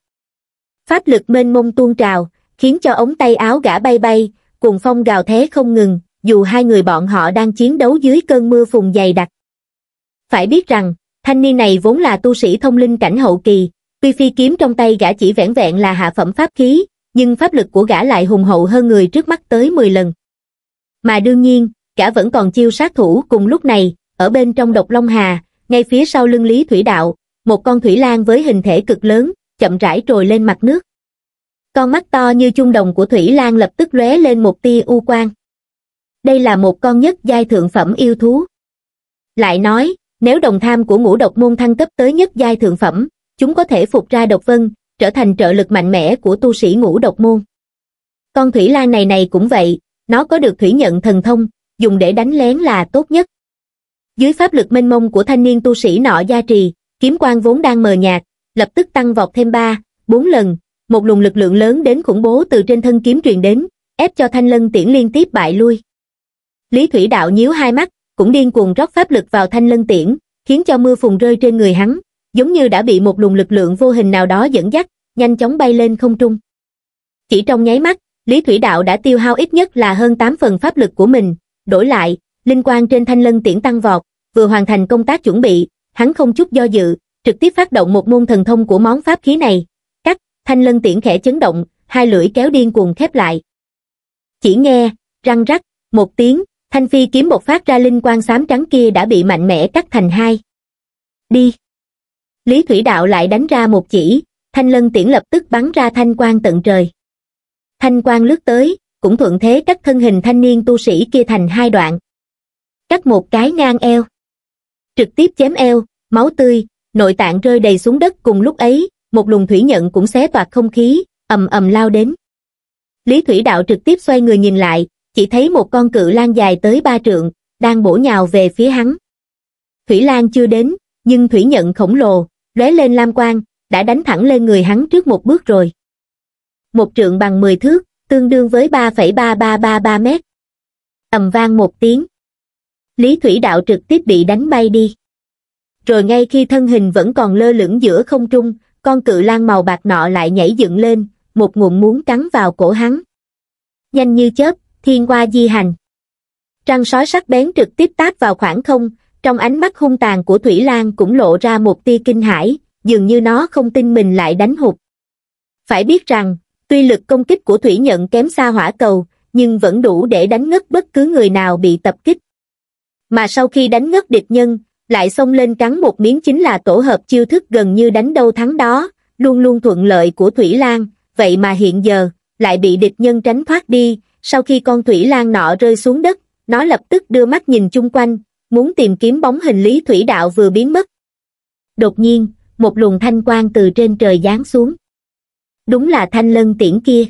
pháp lực mênh mông tuôn trào khiến cho ống tay áo gã bay bay cuồng phong gào thế không ngừng dù hai người bọn họ đang chiến đấu dưới cơn mưa phùn dày đặc phải biết rằng thanh niên này vốn là tu sĩ thông linh cảnh hậu kỳ tuy phi kiếm trong tay gã chỉ vẻn vẹn là hạ phẩm pháp khí nhưng pháp lực của gã lại hùng hậu hơn người trước mắt tới 10 lần mà đương nhiên, cả vẫn còn chiêu sát thủ cùng lúc này, ở bên trong độc Long Hà, ngay phía sau lưng Lý Thủy Đạo, một con thủy lang với hình thể cực lớn, chậm rãi trồi lên mặt nước. Con mắt to như chung đồng của thủy lang lập tức lóe lên một tia u quang. Đây là một con nhất giai thượng phẩm yêu thú. Lại nói, nếu đồng tham của ngũ độc môn thăng cấp tới nhất giai thượng phẩm, chúng có thể phục ra độc vân, trở thành trợ lực mạnh mẽ của tu sĩ ngũ độc môn. Con thủy lang này này cũng vậy, nó có được thủy nhận thần thông, dùng để đánh lén là tốt nhất. Dưới pháp lực mênh mông của thanh niên tu sĩ nọ gia trì, kiếm quan vốn đang mờ nhạt, lập tức tăng vọt thêm ba, bốn lần, một luồng lực lượng lớn đến khủng bố từ trên thân kiếm truyền đến, ép cho thanh lân tiễn liên tiếp bại lui. Lý Thủy Đạo nhíu hai mắt, cũng điên cuồng rót pháp lực vào thanh lân tiễn, khiến cho mưa phùng rơi trên người hắn, giống như đã bị một luồng lực lượng vô hình nào đó dẫn dắt, nhanh chóng bay lên không trung. Chỉ trong nháy mắt, Lý Thủy Đạo đã tiêu hao ít nhất là hơn 8 phần pháp lực của mình, đổi lại, linh quang trên thanh lân tiễn tăng vọt, vừa hoàn thành công tác chuẩn bị, hắn không chút do dự, trực tiếp phát động một môn thần thông của món pháp khí này. Cắt, thanh lân tiễn khẽ chấn động, hai lưỡi kéo điên cuồng khép lại. Chỉ nghe, răng rắc, một tiếng, thanh phi kiếm một phát ra linh quang xám trắng kia đã bị mạnh mẽ cắt thành hai. Đi. Lý Thủy Đạo lại đánh ra một chỉ, thanh lân tiễn lập tức bắn ra thanh quang tận trời thanh quang lướt tới cũng thuận thế cắt thân hình thanh niên tu sĩ kia thành hai đoạn cắt một cái ngang eo trực tiếp chém eo máu tươi nội tạng rơi đầy xuống đất cùng lúc ấy một luồng thủy nhận cũng xé toạc không khí ầm ầm lao đến lý thủy đạo trực tiếp xoay người nhìn lại chỉ thấy một con cự lan dài tới ba trượng đang bổ nhào về phía hắn thủy lan chưa đến nhưng thủy nhận khổng lồ lóe lên lam quang đã đánh thẳng lên người hắn trước một bước rồi một trượng bằng 10 thước, tương đương với 3,3333 mét. ầm vang một tiếng. Lý Thủy Đạo trực tiếp bị đánh bay đi. Rồi ngay khi thân hình vẫn còn lơ lửng giữa không trung, con cự lan màu bạc nọ lại nhảy dựng lên, một ngụm muốn cắn vào cổ hắn. Nhanh như chớp, thiên qua di hành. Trăng sói sắc bén trực tiếp tác vào khoảng không, trong ánh mắt hung tàn của Thủy Lan cũng lộ ra một tia kinh hãi, dường như nó không tin mình lại đánh hụt. Phải biết rằng, Tuy lực công kích của thủy nhận kém xa hỏa cầu, nhưng vẫn đủ để đánh ngất bất cứ người nào bị tập kích. Mà sau khi đánh ngất địch nhân, lại xông lên cắn một miếng chính là tổ hợp chiêu thức gần như đánh đâu thắng đó, luôn luôn thuận lợi của Thủy Lan, vậy mà hiện giờ, lại bị địch nhân tránh thoát đi, sau khi con Thủy Lan nọ rơi xuống đất, nó lập tức đưa mắt nhìn chung quanh, muốn tìm kiếm bóng hình Lý Thủy Đạo vừa biến mất. Đột nhiên, một luồng thanh quang từ trên trời giáng xuống đúng là thanh lân tiễn kia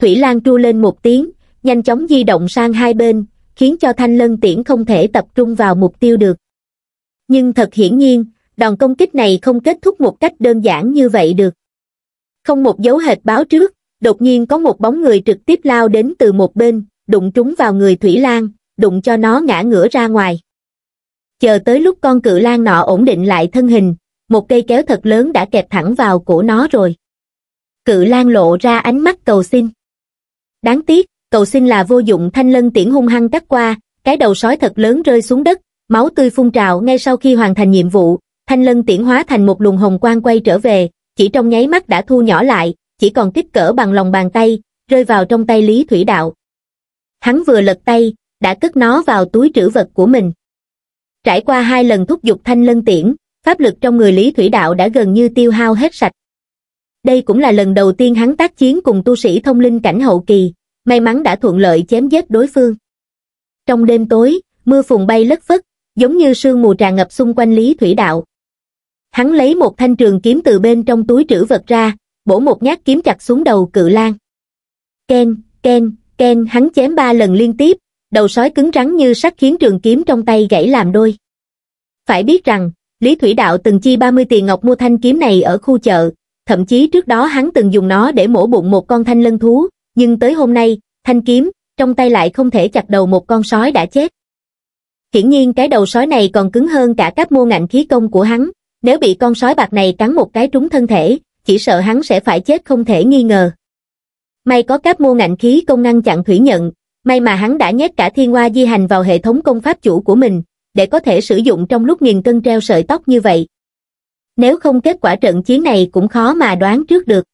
thủy lan tru lên một tiếng nhanh chóng di động sang hai bên khiến cho thanh lân tiễn không thể tập trung vào mục tiêu được nhưng thật hiển nhiên đòn công kích này không kết thúc một cách đơn giản như vậy được không một dấu hệt báo trước đột nhiên có một bóng người trực tiếp lao đến từ một bên đụng trúng vào người thủy lan đụng cho nó ngã ngửa ra ngoài chờ tới lúc con cự lan nọ ổn định lại thân hình một cây kéo thật lớn đã kẹp thẳng vào cổ nó rồi cự lan lộ ra ánh mắt cầu xin. Đáng tiếc, cầu xin là vô dụng thanh lân tiễn hung hăng cắt qua, cái đầu sói thật lớn rơi xuống đất, máu tươi phun trào ngay sau khi hoàn thành nhiệm vụ, thanh lân tiễn hóa thành một luồng hồng quang quay trở về, chỉ trong nháy mắt đã thu nhỏ lại, chỉ còn kích cỡ bằng lòng bàn tay, rơi vào trong tay Lý Thủy Đạo. Hắn vừa lật tay, đã cất nó vào túi trữ vật của mình. Trải qua hai lần thúc giục thanh lân tiễn, pháp lực trong người Lý Thủy Đạo đã gần như tiêu hao hết sạch, đây cũng là lần đầu tiên hắn tác chiến cùng tu sĩ thông linh cảnh hậu kỳ, may mắn đã thuận lợi chém giết đối phương. Trong đêm tối, mưa phùn bay lất phất, giống như sương mù tràn ngập xung quanh Lý Thủy Đạo. Hắn lấy một thanh trường kiếm từ bên trong túi trữ vật ra, bổ một nhát kiếm chặt xuống đầu cự lan. Ken, ken, ken hắn chém ba lần liên tiếp, đầu sói cứng rắn như sắt khiến trường kiếm trong tay gãy làm đôi. Phải biết rằng, Lý Thủy Đạo từng chi 30 tiền ngọc mua thanh kiếm này ở khu chợ, thậm chí trước đó hắn từng dùng nó để mổ bụng một con thanh lân thú, nhưng tới hôm nay, thanh kiếm, trong tay lại không thể chặt đầu một con sói đã chết. Hiển nhiên cái đầu sói này còn cứng hơn cả các mô ngạnh khí công của hắn, nếu bị con sói bạc này cắn một cái trúng thân thể, chỉ sợ hắn sẽ phải chết không thể nghi ngờ. May có các mô ngạnh khí công ngăn chặn thủy nhận, may mà hắn đã nhét cả thiên hoa di hành vào hệ thống công pháp chủ của mình, để có thể sử dụng trong lúc nghìn cân treo sợi tóc như vậy, nếu không kết quả trận chiến này cũng khó mà đoán trước được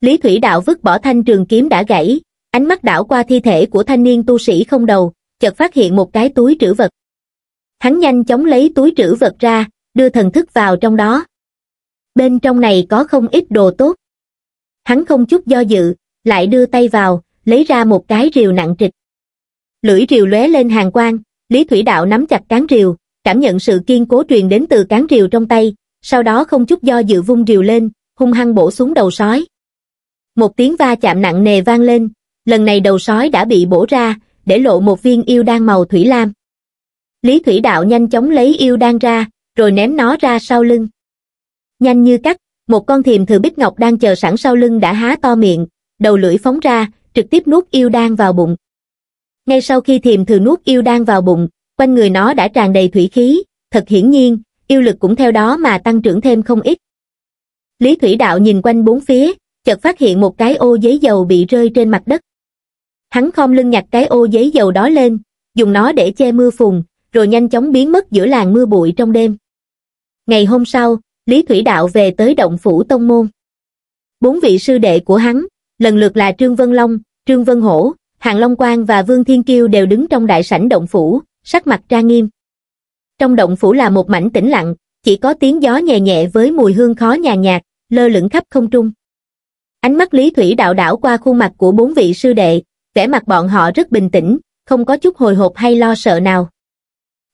lý thủy đạo vứt bỏ thanh trường kiếm đã gãy ánh mắt đảo qua thi thể của thanh niên tu sĩ không đầu chợt phát hiện một cái túi trữ vật hắn nhanh chóng lấy túi trữ vật ra đưa thần thức vào trong đó bên trong này có không ít đồ tốt hắn không chút do dự lại đưa tay vào lấy ra một cái rìu nặng trịch lưỡi rìu lóe lên hàng quang lý thủy đạo nắm chặt cán rìu cảm nhận sự kiên cố truyền đến từ cán rìu trong tay sau đó không chút do dự vung rìu lên, hung hăng bổ xuống đầu sói. Một tiếng va chạm nặng nề vang lên, lần này đầu sói đã bị bổ ra, để lộ một viên yêu đan màu thủy lam. Lý Thủy Đạo nhanh chóng lấy yêu đan ra, rồi ném nó ra sau lưng. Nhanh như cắt, một con thiềm thừa bích ngọc đang chờ sẵn sau lưng đã há to miệng, đầu lưỡi phóng ra, trực tiếp nuốt yêu đan vào bụng. Ngay sau khi thiềm thừa nuốt yêu đan vào bụng, quanh người nó đã tràn đầy thủy khí, thật hiển nhiên, yêu lực cũng theo đó mà tăng trưởng thêm không ít. Lý Thủy Đạo nhìn quanh bốn phía, chợt phát hiện một cái ô giấy dầu bị rơi trên mặt đất. Hắn khom lưng nhặt cái ô giấy dầu đó lên, dùng nó để che mưa phùn, rồi nhanh chóng biến mất giữa làng mưa bụi trong đêm. Ngày hôm sau, Lý Thủy Đạo về tới động phủ Tông Môn. Bốn vị sư đệ của hắn, lần lượt là Trương Vân Long, Trương Vân Hổ, Hàng Long Quang và Vương Thiên Kiêu đều đứng trong đại sảnh động phủ, sắc mặt trang nghiêm. Trong động phủ là một mảnh tĩnh lặng, chỉ có tiếng gió nhẹ nhẹ với mùi hương khó nhàn nhạt, lơ lửng khắp không trung. Ánh mắt Lý Thủy đạo đảo qua khuôn mặt của bốn vị sư đệ, vẻ mặt bọn họ rất bình tĩnh, không có chút hồi hộp hay lo sợ nào.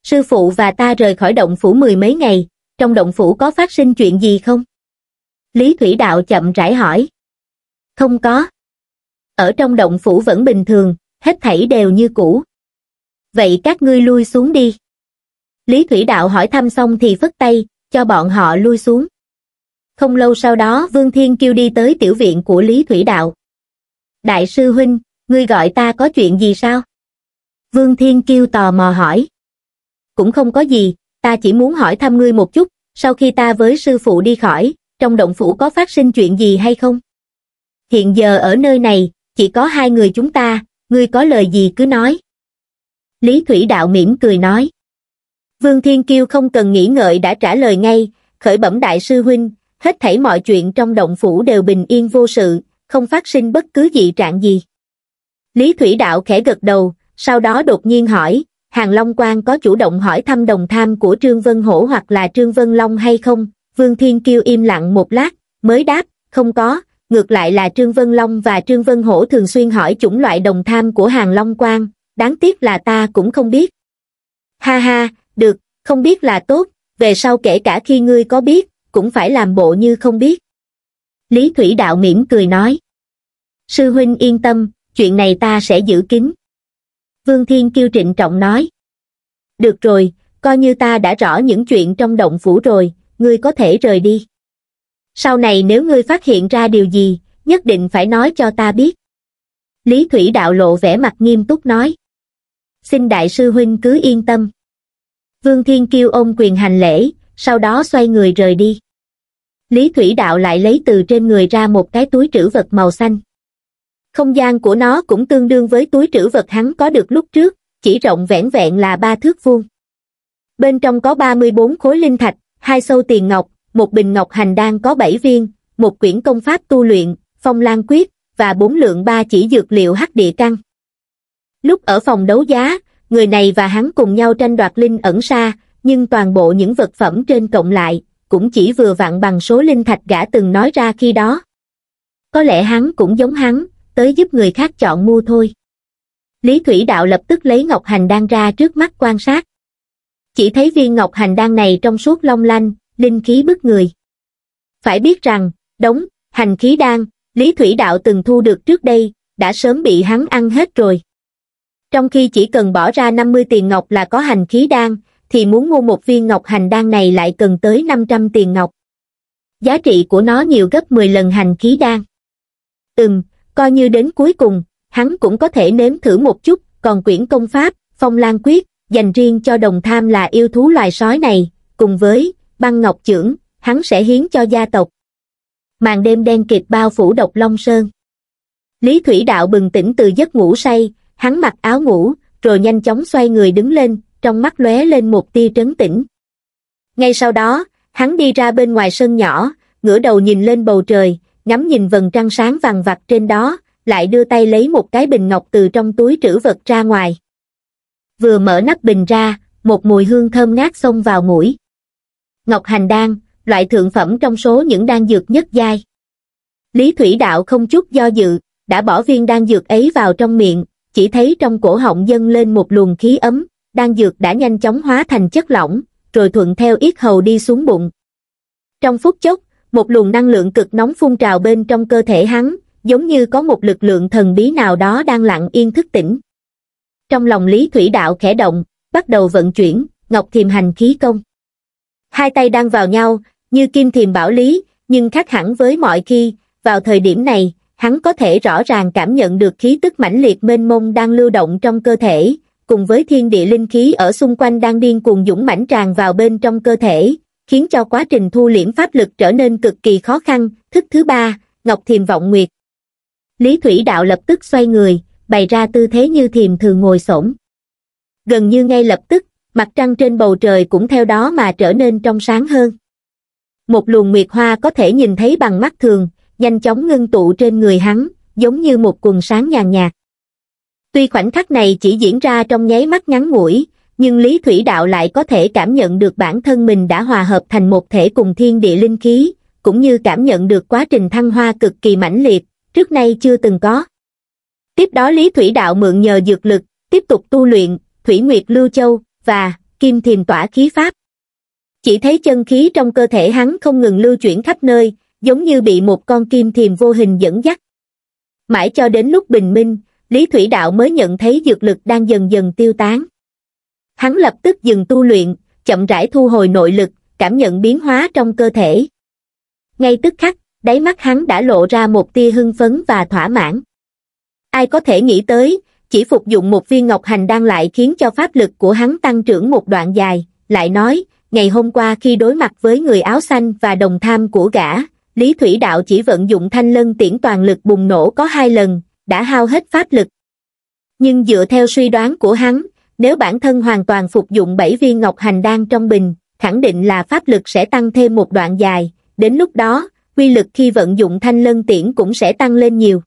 Sư phụ và ta rời khỏi động phủ mười mấy ngày, trong động phủ có phát sinh chuyện gì không? Lý Thủy Đạo chậm rãi hỏi. Không có. Ở trong động phủ vẫn bình thường, hết thảy đều như cũ. Vậy các ngươi lui xuống đi. Lý Thủy Đạo hỏi thăm xong thì phất tay, cho bọn họ lui xuống. Không lâu sau đó Vương Thiên kêu đi tới tiểu viện của Lý Thủy Đạo. Đại sư Huynh, ngươi gọi ta có chuyện gì sao? Vương Thiên kêu tò mò hỏi. Cũng không có gì, ta chỉ muốn hỏi thăm ngươi một chút, sau khi ta với sư phụ đi khỏi, trong động phủ có phát sinh chuyện gì hay không? Hiện giờ ở nơi này, chỉ có hai người chúng ta, ngươi có lời gì cứ nói. Lý Thủy Đạo mỉm cười nói vương thiên kiêu không cần nghĩ ngợi đã trả lời ngay khởi bẩm đại sư huynh hết thảy mọi chuyện trong động phủ đều bình yên vô sự không phát sinh bất cứ dị trạng gì lý thủy đạo khẽ gật đầu sau đó đột nhiên hỏi hàng long quan có chủ động hỏi thăm đồng tham của trương vân hổ hoặc là trương vân long hay không vương thiên kiêu im lặng một lát mới đáp không có ngược lại là trương vân long và trương vân hổ thường xuyên hỏi chủng loại đồng tham của hàng long quan đáng tiếc là ta cũng không biết ha ha không biết là tốt, về sau kể cả khi ngươi có biết, cũng phải làm bộ như không biết. Lý Thủy Đạo mỉm cười nói. Sư huynh yên tâm, chuyện này ta sẽ giữ kín. Vương Thiên Kiêu trịnh trọng nói. Được rồi, coi như ta đã rõ những chuyện trong động phủ rồi, ngươi có thể rời đi. Sau này nếu ngươi phát hiện ra điều gì, nhất định phải nói cho ta biết. Lý Thủy Đạo lộ vẻ mặt nghiêm túc nói. Xin đại sư huynh cứ yên tâm vương thiên kiêu ôm quyền hành lễ sau đó xoay người rời đi lý thủy đạo lại lấy từ trên người ra một cái túi trữ vật màu xanh không gian của nó cũng tương đương với túi trữ vật hắn có được lúc trước chỉ rộng vẻn vẹn là ba thước vuông bên trong có ba mươi bốn khối linh thạch hai sâu tiền ngọc một bình ngọc hành đan có bảy viên một quyển công pháp tu luyện phong lan quyết và bốn lượng ba chỉ dược liệu hắc địa căn lúc ở phòng đấu giá người này và hắn cùng nhau tranh đoạt linh ẩn xa, nhưng toàn bộ những vật phẩm trên cộng lại, cũng chỉ vừa vặn bằng số linh thạch gã từng nói ra khi đó. Có lẽ hắn cũng giống hắn, tới giúp người khác chọn mua thôi. Lý Thủy Đạo lập tức lấy Ngọc Hành Đan ra trước mắt quan sát. Chỉ thấy viên Ngọc Hành Đan này trong suốt long lanh, linh khí bức người. Phải biết rằng, đống, hành khí đan, Lý Thủy Đạo từng thu được trước đây, đã sớm bị hắn ăn hết rồi trong khi chỉ cần bỏ ra 50 tiền ngọc là có hành khí đan, thì muốn mua một viên ngọc hành đan này lại cần tới 500 tiền ngọc. Giá trị của nó nhiều gấp 10 lần hành khí đan. Ừm, coi như đến cuối cùng, hắn cũng có thể nếm thử một chút, còn quyển công pháp, phong lan quyết, dành riêng cho đồng tham là yêu thú loài sói này, cùng với băng ngọc trưởng, hắn sẽ hiến cho gia tộc. Màn đêm đen kịt bao phủ độc long sơn. Lý Thủy Đạo bừng tỉnh từ giấc ngủ say, hắn mặc áo ngủ rồi nhanh chóng xoay người đứng lên trong mắt lóe lên một tia trấn tĩnh ngay sau đó hắn đi ra bên ngoài sân nhỏ ngửa đầu nhìn lên bầu trời ngắm nhìn vầng trăng sáng vàng vặt trên đó lại đưa tay lấy một cái bình ngọc từ trong túi trữ vật ra ngoài vừa mở nắp bình ra một mùi hương thơm ngát xông vào mũi ngọc hành đan loại thượng phẩm trong số những đan dược nhất giai lý thủy đạo không chút do dự đã bỏ viên đan dược ấy vào trong miệng chỉ thấy trong cổ họng dâng lên một luồng khí ấm, đan dược đã nhanh chóng hóa thành chất lỏng, rồi thuận theo yết hầu đi xuống bụng. Trong phút chốc, một luồng năng lượng cực nóng phun trào bên trong cơ thể hắn, giống như có một lực lượng thần bí nào đó đang lặng yên thức tỉnh. Trong lòng Lý Thủy Đạo khẽ động, bắt đầu vận chuyển, Ngọc Thiềm Hành khí công. Hai tay đang vào nhau, như kim thiềm bảo lý, nhưng khác hẳn với mọi khi, vào thời điểm này, hắn có thể rõ ràng cảm nhận được khí tức mãnh liệt mênh mông đang lưu động trong cơ thể, cùng với thiên địa linh khí ở xung quanh đang điên cuồng dũng mãnh tràn vào bên trong cơ thể, khiến cho quá trình thu liễm pháp lực trở nên cực kỳ khó khăn. Thức thứ ba, Ngọc Thiềm Vọng Nguyệt. Lý Thủy Đạo lập tức xoay người, bày ra tư thế như thiềm thường ngồi xổm. Gần như ngay lập tức, mặt trăng trên bầu trời cũng theo đó mà trở nên trong sáng hơn. Một luồng nguyệt hoa có thể nhìn thấy bằng mắt thường, nhanh chóng ngưng tụ trên người hắn, giống như một quần sáng nhàn nhạt. Tuy khoảnh khắc này chỉ diễn ra trong nháy mắt ngắn ngủi, nhưng Lý Thủy Đạo lại có thể cảm nhận được bản thân mình đã hòa hợp thành một thể cùng thiên địa linh khí, cũng như cảm nhận được quá trình thăng hoa cực kỳ mãnh liệt, trước nay chưa từng có. Tiếp đó Lý Thủy Đạo mượn nhờ dược lực, tiếp tục tu luyện, Thủy Nguyệt Lưu Châu, và Kim Thiềm Tỏa Khí Pháp. Chỉ thấy chân khí trong cơ thể hắn không ngừng lưu chuyển khắp nơi, giống như bị một con kim thiềm vô hình dẫn dắt. Mãi cho đến lúc bình minh, Lý Thủy Đạo mới nhận thấy dược lực đang dần dần tiêu tán. Hắn lập tức dừng tu luyện, chậm rãi thu hồi nội lực, cảm nhận biến hóa trong cơ thể. Ngay tức khắc, đáy mắt hắn đã lộ ra một tia hưng phấn và thỏa mãn. Ai có thể nghĩ tới, chỉ phục dụng một viên ngọc hành đang lại khiến cho pháp lực của hắn tăng trưởng một đoạn dài, lại nói, ngày hôm qua khi đối mặt với người áo xanh và đồng tham của gã, Lý Thủy Đạo chỉ vận dụng thanh lân tiễn toàn lực bùng nổ có hai lần, đã hao hết pháp lực. Nhưng dựa theo suy đoán của hắn, nếu bản thân hoàn toàn phục dụng bảy viên ngọc hành đan trong bình, khẳng định là pháp lực sẽ tăng thêm một đoạn dài, đến lúc đó, quy lực khi vận dụng thanh lân tiễn cũng sẽ tăng lên nhiều.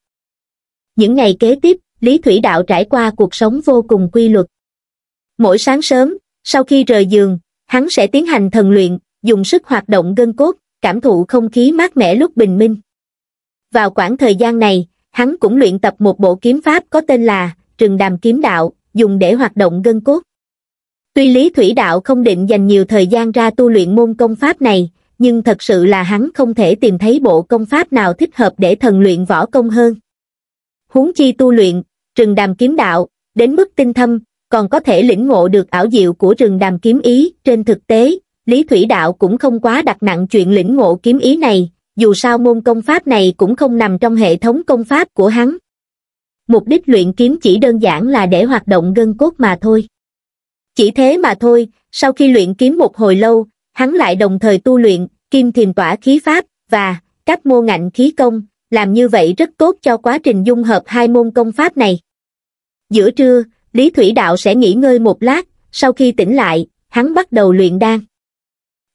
Những ngày kế tiếp, Lý Thủy Đạo trải qua cuộc sống vô cùng quy luật. Mỗi sáng sớm, sau khi rời giường, hắn sẽ tiến hành thần luyện, dùng sức hoạt động gân cốt, cảm thụ không khí mát mẻ lúc bình minh. Vào khoảng thời gian này, hắn cũng luyện tập một bộ kiếm pháp có tên là Trừng Đàm Kiếm Đạo, dùng để hoạt động gân cốt. Tuy Lý Thủy Đạo không định dành nhiều thời gian ra tu luyện môn công pháp này, nhưng thật sự là hắn không thể tìm thấy bộ công pháp nào thích hợp để thần luyện võ công hơn. Huống chi tu luyện, Trừng Đàm Kiếm Đạo, đến mức tinh thâm, còn có thể lĩnh ngộ được ảo diệu của Trừng Đàm Kiếm Ý, trên thực tế, lý thủy đạo cũng không quá đặt nặng chuyện lĩnh ngộ kiếm ý này dù sao môn công pháp này cũng không nằm trong hệ thống công pháp của hắn mục đích luyện kiếm chỉ đơn giản là để hoạt động gân cốt mà thôi chỉ thế mà thôi sau khi luyện kiếm một hồi lâu hắn lại đồng thời tu luyện kim thiềm tỏa khí pháp và các mô ngạnh khí công làm như vậy rất tốt cho quá trình dung hợp hai môn công pháp này giữa trưa lý thủy đạo sẽ nghỉ ngơi một lát sau khi tỉnh lại hắn bắt đầu luyện đan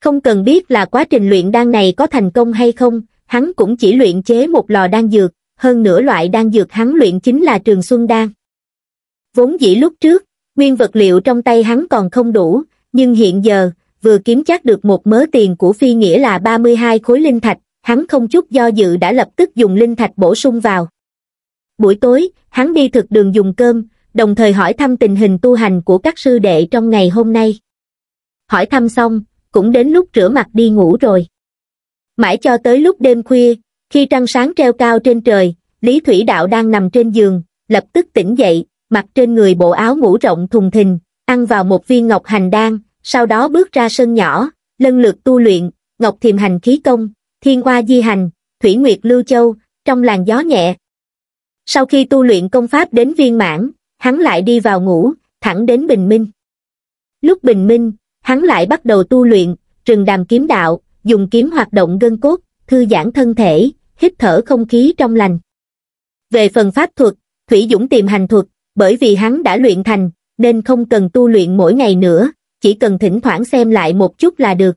không cần biết là quá trình luyện đan này có thành công hay không, hắn cũng chỉ luyện chế một lò đan dược, hơn nửa loại đan dược hắn luyện chính là trường xuân đan. Vốn dĩ lúc trước, nguyên vật liệu trong tay hắn còn không đủ, nhưng hiện giờ, vừa kiếm chắc được một mớ tiền của phi nghĩa là 32 khối linh thạch, hắn không chút do dự đã lập tức dùng linh thạch bổ sung vào. Buổi tối, hắn đi thực đường dùng cơm, đồng thời hỏi thăm tình hình tu hành của các sư đệ trong ngày hôm nay. Hỏi thăm xong, cũng đến lúc rửa mặt đi ngủ rồi. Mãi cho tới lúc đêm khuya, khi trăng sáng treo cao trên trời, Lý Thủy Đạo đang nằm trên giường, lập tức tỉnh dậy, mặc trên người bộ áo ngủ rộng thùng thình, ăn vào một viên ngọc hành đan, sau đó bước ra sân nhỏ, lân lượt tu luyện, ngọc thiềm hành khí công, thiên hoa di hành, thủy nguyệt lưu châu, trong làn gió nhẹ. Sau khi tu luyện công pháp đến viên mãn, hắn lại đi vào ngủ, thẳng đến bình minh. Lúc bình minh, hắn lại bắt đầu tu luyện, trừng đàm kiếm đạo, dùng kiếm hoạt động gân cốt, thư giãn thân thể, hít thở không khí trong lành. Về phần pháp thuật, Thủy Dũng tìm hành thuật, bởi vì hắn đã luyện thành, nên không cần tu luyện mỗi ngày nữa, chỉ cần thỉnh thoảng xem lại một chút là được.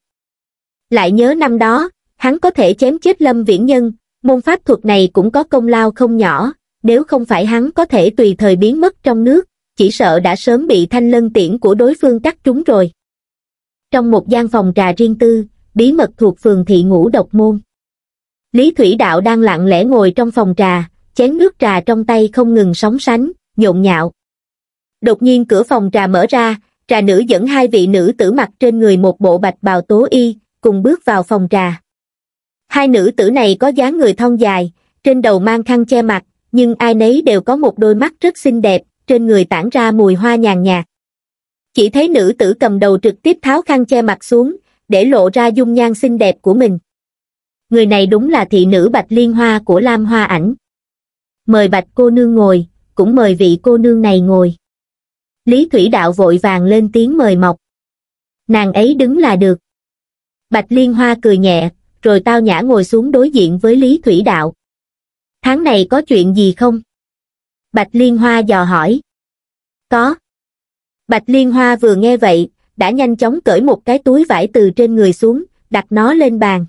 Lại nhớ năm đó, hắn có thể chém chết lâm viễn nhân, môn pháp thuật này cũng có công lao không nhỏ, nếu không phải hắn có thể tùy thời biến mất trong nước, chỉ sợ đã sớm bị thanh lân tiễn của đối phương cắt trúng rồi trong một gian phòng trà riêng tư, bí mật thuộc phường thị ngũ độc môn. Lý Thủy Đạo đang lặng lẽ ngồi trong phòng trà, chén nước trà trong tay không ngừng sóng sánh, nhộn nhạo. Đột nhiên cửa phòng trà mở ra, trà nữ dẫn hai vị nữ tử mặc trên người một bộ bạch bào tố y, cùng bước vào phòng trà. Hai nữ tử này có dáng người thon dài, trên đầu mang khăn che mặt, nhưng ai nấy đều có một đôi mắt rất xinh đẹp, trên người tản ra mùi hoa nhàn nhạt chỉ thấy nữ tử cầm đầu trực tiếp tháo khăn che mặt xuống để lộ ra dung nhan xinh đẹp của mình người này đúng là thị nữ bạch liên hoa của lam hoa ảnh mời bạch cô nương ngồi cũng mời vị cô nương này ngồi lý thủy đạo vội vàng lên tiếng mời mọc nàng ấy đứng là được bạch liên hoa cười nhẹ rồi tao nhã ngồi xuống đối diện với lý thủy đạo tháng này có chuyện gì không bạch liên hoa dò hỏi có Bạch Liên Hoa vừa nghe vậy, đã nhanh chóng cởi một cái túi vải từ trên người xuống, đặt nó lên bàn.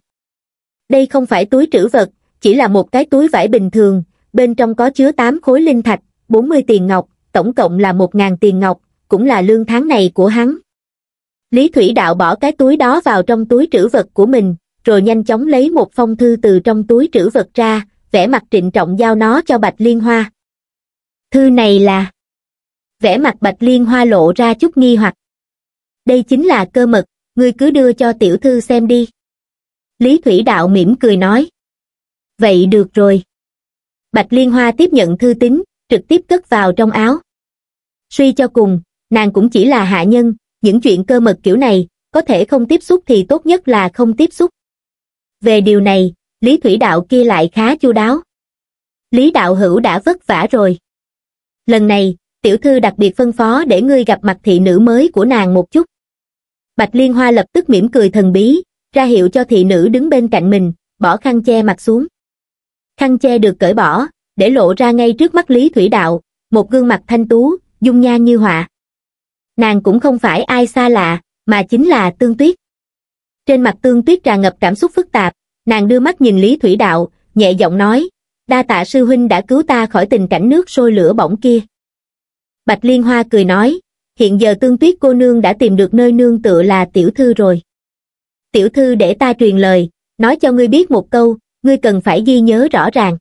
Đây không phải túi trữ vật, chỉ là một cái túi vải bình thường, bên trong có chứa 8 khối linh thạch, 40 tiền ngọc, tổng cộng là 1.000 tiền ngọc, cũng là lương tháng này của hắn. Lý Thủy Đạo bỏ cái túi đó vào trong túi trữ vật của mình, rồi nhanh chóng lấy một phong thư từ trong túi trữ vật ra, vẻ mặt trịnh trọng giao nó cho Bạch Liên Hoa. Thư này là vẻ mặt bạch liên hoa lộ ra chút nghi hoặc đây chính là cơ mật ngươi cứ đưa cho tiểu thư xem đi lý thủy đạo mỉm cười nói vậy được rồi bạch liên hoa tiếp nhận thư tín trực tiếp cất vào trong áo suy cho cùng nàng cũng chỉ là hạ nhân những chuyện cơ mật kiểu này có thể không tiếp xúc thì tốt nhất là không tiếp xúc về điều này lý thủy đạo kia lại khá chu đáo lý đạo hữu đã vất vả rồi lần này tiểu thư đặc biệt phân phó để ngươi gặp mặt thị nữ mới của nàng một chút bạch liên hoa lập tức mỉm cười thần bí ra hiệu cho thị nữ đứng bên cạnh mình bỏ khăn che mặt xuống khăn che được cởi bỏ để lộ ra ngay trước mắt lý thủy đạo một gương mặt thanh tú dung nhan như họa nàng cũng không phải ai xa lạ mà chính là tương tuyết trên mặt tương tuyết tràn ngập cảm xúc phức tạp nàng đưa mắt nhìn lý thủy đạo nhẹ giọng nói đa tạ sư huynh đã cứu ta khỏi tình cảnh nước sôi lửa bỏng kia bạch liên hoa cười nói hiện giờ tương tuyết cô nương đã tìm được nơi nương tựa là tiểu thư rồi tiểu thư để ta truyền lời nói cho ngươi biết một câu ngươi cần phải ghi nhớ rõ ràng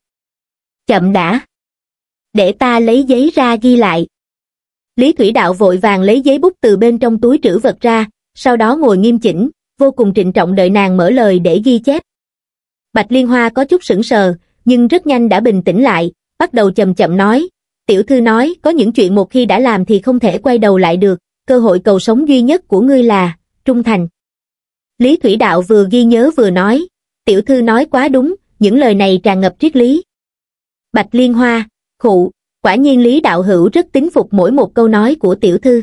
chậm đã để ta lấy giấy ra ghi lại lý thủy đạo vội vàng lấy giấy bút từ bên trong túi trữ vật ra sau đó ngồi nghiêm chỉnh vô cùng trịnh trọng đợi nàng mở lời để ghi chép bạch liên hoa có chút sững sờ nhưng rất nhanh đã bình tĩnh lại bắt đầu chậm chậm nói tiểu thư nói, có những chuyện một khi đã làm thì không thể quay đầu lại được, cơ hội cầu sống duy nhất của ngươi là, trung thành. Lý Thủy Đạo vừa ghi nhớ vừa nói, tiểu thư nói quá đúng, những lời này tràn ngập triết lý. Bạch Liên Hoa, khụ, quả nhiên Lý Đạo Hữu rất tín phục mỗi một câu nói của tiểu thư.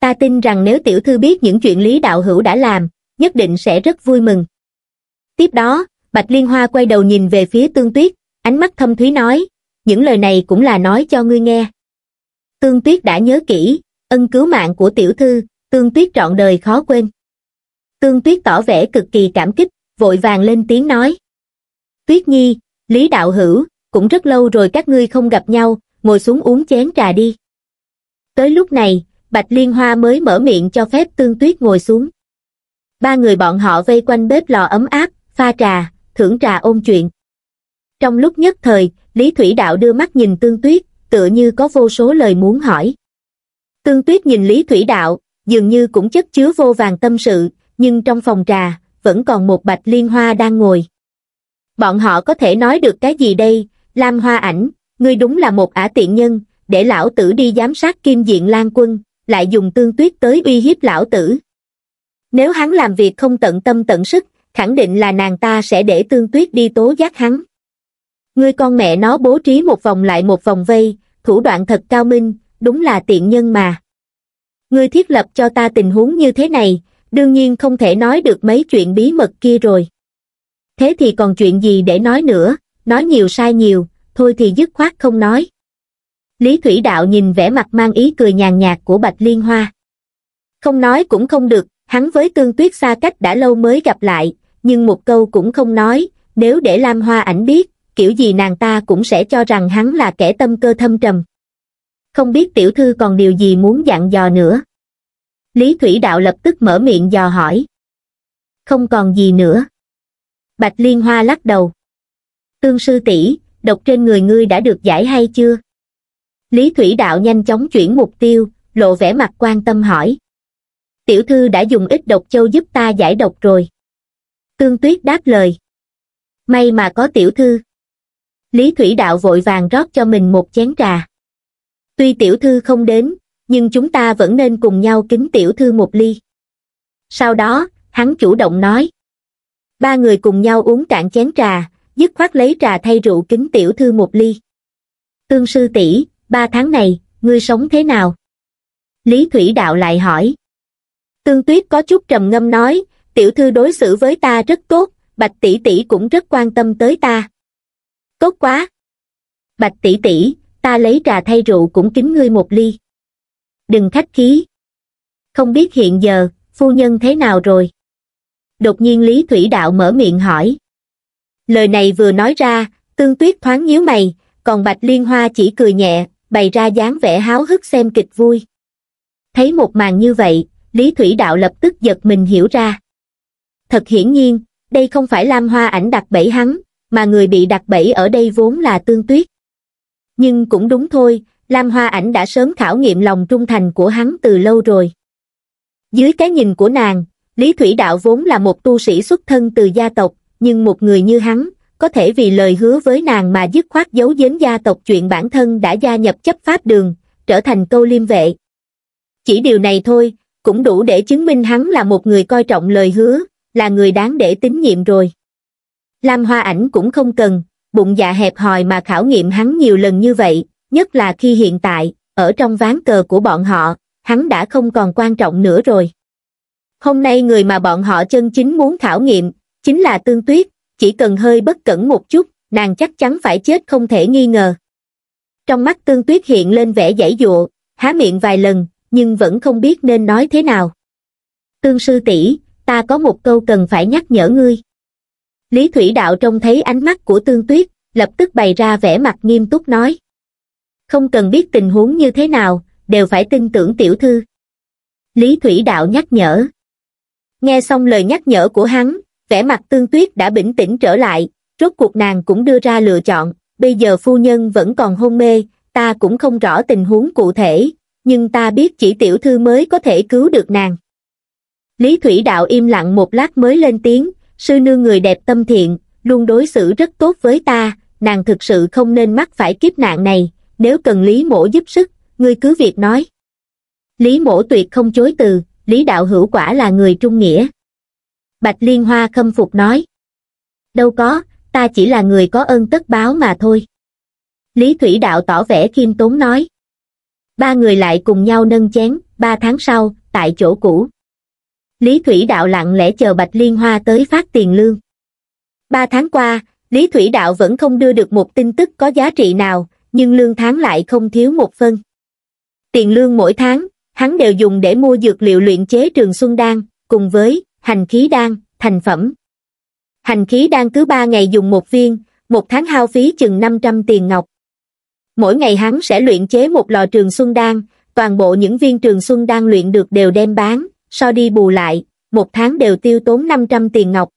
Ta tin rằng nếu tiểu thư biết những chuyện Lý Đạo Hữu đã làm, nhất định sẽ rất vui mừng. Tiếp đó, Bạch Liên Hoa quay đầu nhìn về phía Tương Tuyết, ánh mắt thâm thúy nói, những lời này cũng là nói cho ngươi nghe. Tương Tuyết đã nhớ kỹ, ân cứu mạng của tiểu thư, Tương Tuyết trọn đời khó quên. Tương Tuyết tỏ vẻ cực kỳ cảm kích, vội vàng lên tiếng nói. Tuyết Nhi, Lý Đạo Hữu, cũng rất lâu rồi các ngươi không gặp nhau, ngồi xuống uống chén trà đi. Tới lúc này, Bạch Liên Hoa mới mở miệng cho phép Tương Tuyết ngồi xuống. Ba người bọn họ vây quanh bếp lò ấm áp, pha trà, thưởng trà ôn chuyện. Trong lúc nhất thời, Lý Thủy Đạo đưa mắt nhìn Tương Tuyết, tựa như có vô số lời muốn hỏi. Tương Tuyết nhìn Lý Thủy Đạo, dường như cũng chất chứa vô vàng tâm sự, nhưng trong phòng trà, vẫn còn một bạch liên hoa đang ngồi. Bọn họ có thể nói được cái gì đây, Lam Hoa Ảnh, ngươi đúng là một ả tiện nhân, để lão tử đi giám sát kim diện lan quân, lại dùng tương tuyết tới uy hiếp lão tử. Nếu hắn làm việc không tận tâm tận sức, khẳng định là nàng ta sẽ để tương tuyết đi tố giác hắn. Ngươi con mẹ nó bố trí một vòng lại một vòng vây, thủ đoạn thật cao minh, đúng là tiện nhân mà. Ngươi thiết lập cho ta tình huống như thế này, đương nhiên không thể nói được mấy chuyện bí mật kia rồi. Thế thì còn chuyện gì để nói nữa, nói nhiều sai nhiều, thôi thì dứt khoát không nói. Lý Thủy Đạo nhìn vẻ mặt mang ý cười nhàn nhạt của Bạch Liên Hoa. Không nói cũng không được, hắn với Tương Tuyết xa cách đã lâu mới gặp lại, nhưng một câu cũng không nói, nếu để Lam Hoa ảnh biết, kiểu gì nàng ta cũng sẽ cho rằng hắn là kẻ tâm cơ thâm trầm. Không biết tiểu thư còn điều gì muốn dặn dò nữa. Lý Thủy Đạo lập tức mở miệng dò hỏi. Không còn gì nữa. Bạch Liên Hoa lắc đầu. Tương sư tỷ, độc trên người ngươi đã được giải hay chưa? Lý Thủy Đạo nhanh chóng chuyển mục tiêu, lộ vẻ mặt quan tâm hỏi. Tiểu thư đã dùng ít độc châu giúp ta giải độc rồi. Tương Tuyết đáp lời. May mà có tiểu thư. Lý Thủy Đạo vội vàng rót cho mình một chén trà. Tuy tiểu thư không đến, nhưng chúng ta vẫn nên cùng nhau kính tiểu thư một ly. Sau đó, hắn chủ động nói. Ba người cùng nhau uống cạn chén trà, dứt khoát lấy trà thay rượu kính tiểu thư một ly. Tương sư tỷ, ba tháng này, ngươi sống thế nào? Lý Thủy Đạo lại hỏi. Tương Tuyết có chút trầm ngâm nói, tiểu thư đối xử với ta rất tốt, Bạch tỷ tỷ cũng rất quan tâm tới ta tốt quá bạch tỷ tỷ ta lấy trà thay rượu cũng kính ngươi một ly đừng khách khí không biết hiện giờ phu nhân thế nào rồi đột nhiên lý thủy đạo mở miệng hỏi lời này vừa nói ra tương tuyết thoáng nhíu mày còn bạch liên hoa chỉ cười nhẹ bày ra dáng vẻ háo hức xem kịch vui thấy một màn như vậy lý thủy đạo lập tức giật mình hiểu ra thật hiển nhiên đây không phải lam hoa ảnh đặt bẫy hắn mà người bị đặt bẫy ở đây vốn là tương tuyết. Nhưng cũng đúng thôi, Lam Hoa Ảnh đã sớm khảo nghiệm lòng trung thành của hắn từ lâu rồi. Dưới cái nhìn của nàng, Lý Thủy Đạo vốn là một tu sĩ xuất thân từ gia tộc, nhưng một người như hắn, có thể vì lời hứa với nàng mà dứt khoát giấu giếm gia tộc chuyện bản thân đã gia nhập chấp pháp đường, trở thành câu liêm vệ. Chỉ điều này thôi, cũng đủ để chứng minh hắn là một người coi trọng lời hứa, là người đáng để tín nhiệm rồi. Lam Hoa Ảnh cũng không cần, bụng dạ hẹp hòi mà khảo nghiệm hắn nhiều lần như vậy, nhất là khi hiện tại, ở trong ván cờ của bọn họ, hắn đã không còn quan trọng nữa rồi. Hôm nay người mà bọn họ chân chính muốn khảo nghiệm, chính là Tương Tuyết, chỉ cần hơi bất cẩn một chút, nàng chắc chắn phải chết không thể nghi ngờ. Trong mắt Tương Tuyết hiện lên vẻ giải dụa, há miệng vài lần, nhưng vẫn không biết nên nói thế nào. Tương sư tỷ, ta có một câu cần phải nhắc nhở ngươi lý thủy đạo trông thấy ánh mắt của tương tuyết lập tức bày ra vẻ mặt nghiêm túc nói không cần biết tình huống như thế nào đều phải tin tưởng tiểu thư lý thủy đạo nhắc nhở nghe xong lời nhắc nhở của hắn vẻ mặt tương tuyết đã bình tĩnh trở lại rốt cuộc nàng cũng đưa ra lựa chọn bây giờ phu nhân vẫn còn hôn mê ta cũng không rõ tình huống cụ thể nhưng ta biết chỉ tiểu thư mới có thể cứu được nàng lý thủy đạo im lặng một lát mới lên tiếng sư nương người đẹp tâm thiện, luôn đối xử rất tốt với ta, nàng thực sự không nên mắc phải kiếp nạn này, nếu cần Lý Mổ giúp sức, ngươi cứ việc nói. Lý Mổ tuyệt không chối từ, Lý Đạo Hữu quả là người trung nghĩa. Bạch Liên Hoa khâm phục nói. Đâu có, ta chỉ là người có ơn tất báo mà thôi. Lý Thủy Đạo tỏ vẻ khiêm tốn nói. Ba người lại cùng nhau nâng chén, ba tháng sau, tại chỗ cũ lý thủy đạo lặng lẽ chờ bạch liên hoa tới phát tiền lương ba tháng qua lý thủy đạo vẫn không đưa được một tin tức có giá trị nào nhưng lương tháng lại không thiếu một phân tiền lương mỗi tháng hắn đều dùng để mua dược liệu luyện chế trường xuân đan cùng với hành khí đan thành phẩm hành khí đan cứ ba ngày dùng một viên một tháng hao phí chừng năm trăm tiền ngọc mỗi ngày hắn sẽ luyện chế một lò trường xuân đan toàn bộ những viên trường xuân đan luyện được đều đem bán sau đi bù lại, một tháng đều tiêu tốn 500 tiền ngọc.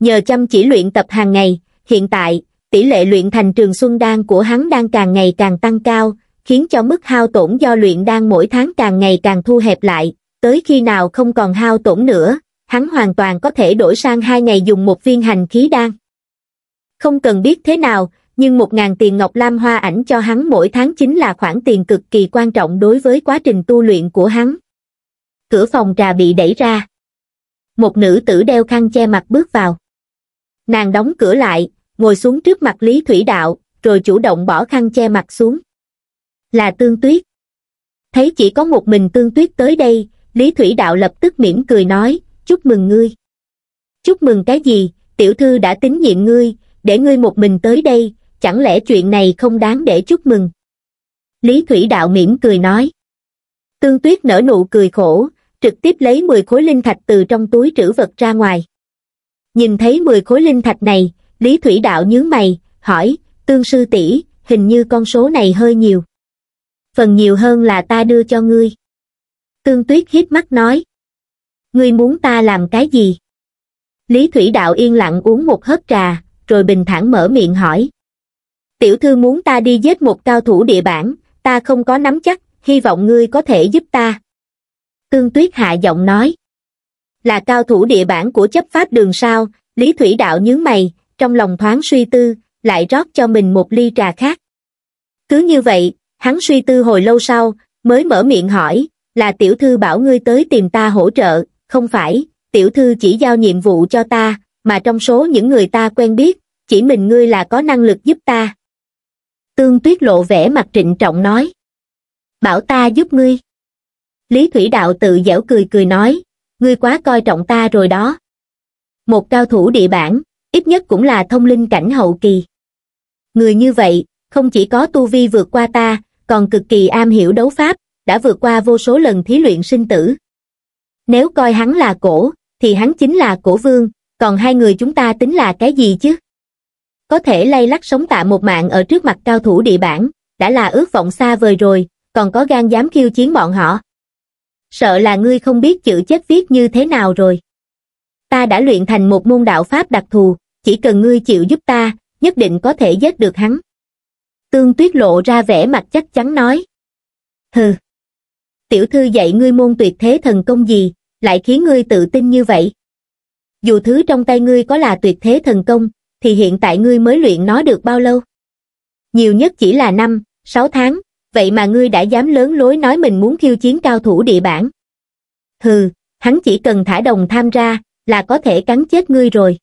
Nhờ chăm chỉ luyện tập hàng ngày, hiện tại, tỷ lệ luyện thành trường xuân đan của hắn đang càng ngày càng tăng cao, khiến cho mức hao tổn do luyện đan mỗi tháng càng ngày càng thu hẹp lại, tới khi nào không còn hao tổn nữa, hắn hoàn toàn có thể đổi sang hai ngày dùng một viên hành khí đan. Không cần biết thế nào, nhưng một ngàn tiền ngọc lam hoa ảnh cho hắn mỗi tháng chính là khoản tiền cực kỳ quan trọng đối với quá trình tu luyện của hắn cửa phòng trà bị đẩy ra. Một nữ tử đeo khăn che mặt bước vào. Nàng đóng cửa lại, ngồi xuống trước mặt Lý Thủy Đạo, rồi chủ động bỏ khăn che mặt xuống. Là Tương Tuyết. Thấy chỉ có một mình Tương Tuyết tới đây, Lý Thủy Đạo lập tức mỉm cười nói, chúc mừng ngươi. Chúc mừng cái gì, tiểu thư đã tín nhiệm ngươi, để ngươi một mình tới đây, chẳng lẽ chuyện này không đáng để chúc mừng? Lý Thủy Đạo mỉm cười nói. Tương Tuyết nở nụ cười khổ, trực tiếp lấy mười khối linh thạch từ trong túi trữ vật ra ngoài nhìn thấy mười khối linh thạch này lý thủy đạo nhướng mày hỏi tương sư tỷ hình như con số này hơi nhiều phần nhiều hơn là ta đưa cho ngươi tương tuyết hít mắt nói ngươi muốn ta làm cái gì lý thủy đạo yên lặng uống một hớp trà rồi bình thản mở miệng hỏi tiểu thư muốn ta đi giết một cao thủ địa bản, ta không có nắm chắc hy vọng ngươi có thể giúp ta Tương Tuyết hạ giọng nói. Là cao thủ địa bản của chấp pháp đường sao, Lý Thủy Đạo nhướng mày, trong lòng thoáng suy tư, lại rót cho mình một ly trà khác. Cứ như vậy, hắn suy tư hồi lâu sau, mới mở miệng hỏi, là tiểu thư bảo ngươi tới tìm ta hỗ trợ, không phải, tiểu thư chỉ giao nhiệm vụ cho ta, mà trong số những người ta quen biết, chỉ mình ngươi là có năng lực giúp ta. Tương Tuyết lộ vẻ mặt trịnh trọng nói. Bảo ta giúp ngươi lý thủy đạo tự dẻo cười cười nói ngươi quá coi trọng ta rồi đó một cao thủ địa bản, ít nhất cũng là thông linh cảnh hậu kỳ người như vậy không chỉ có tu vi vượt qua ta còn cực kỳ am hiểu đấu pháp đã vượt qua vô số lần thí luyện sinh tử nếu coi hắn là cổ thì hắn chính là cổ vương còn hai người chúng ta tính là cái gì chứ có thể lay lắc sống tạ một mạng ở trước mặt cao thủ địa bản, đã là ước vọng xa vời rồi còn có gan dám khiêu chiến bọn họ sợ là ngươi không biết chữ chết viết như thế nào rồi. Ta đã luyện thành một môn đạo pháp đặc thù, chỉ cần ngươi chịu giúp ta, nhất định có thể giết được hắn. Tương Tuyết lộ ra vẻ mặt chắc chắn nói. Hừ, tiểu thư dạy ngươi môn tuyệt thế thần công gì, lại khiến ngươi tự tin như vậy. Dù thứ trong tay ngươi có là tuyệt thế thần công, thì hiện tại ngươi mới luyện nó được bao lâu? Nhiều nhất chỉ là năm, sáu tháng, vậy mà ngươi đã dám lớn lối nói mình muốn khiêu chiến cao thủ địa bản, Hừ, hắn chỉ cần thả đồng tham ra, là có thể cắn chết ngươi rồi.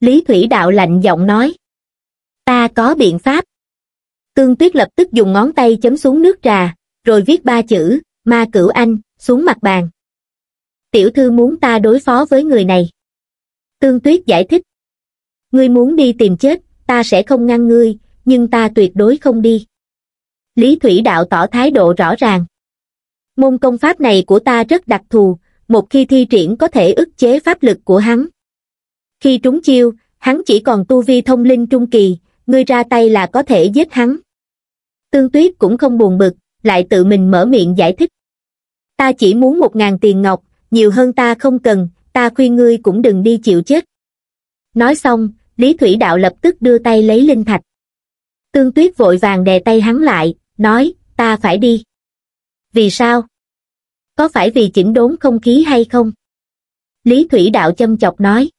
Lý Thủy Đạo lạnh giọng nói. Ta có biện pháp. Cương Tuyết lập tức dùng ngón tay chấm xuống nước trà, rồi viết ba chữ, ma cửu anh, xuống mặt bàn. Tiểu thư muốn ta đối phó với người này. Cương Tuyết giải thích. Ngươi muốn đi tìm chết, ta sẽ không ngăn ngươi, nhưng ta tuyệt đối không đi. Lý Thủy Đạo tỏ thái độ rõ ràng. Môn công pháp này của ta rất đặc thù, một khi thi triển có thể ức chế pháp lực của hắn. Khi trúng chiêu, hắn chỉ còn tu vi thông linh trung kỳ, ngươi ra tay là có thể giết hắn. Tương Tuyết cũng không buồn bực, lại tự mình mở miệng giải thích. Ta chỉ muốn một ngàn tiền ngọc, nhiều hơn ta không cần, ta khuyên ngươi cũng đừng đi chịu chết. Nói xong, Lý Thủy Đạo lập tức đưa tay lấy linh thạch. Tương Tuyết vội vàng đè tay hắn lại, nói, ta phải đi. Vì sao? Có phải vì chỉnh đốn không khí hay không? Lý Thủy Đạo châm chọc nói.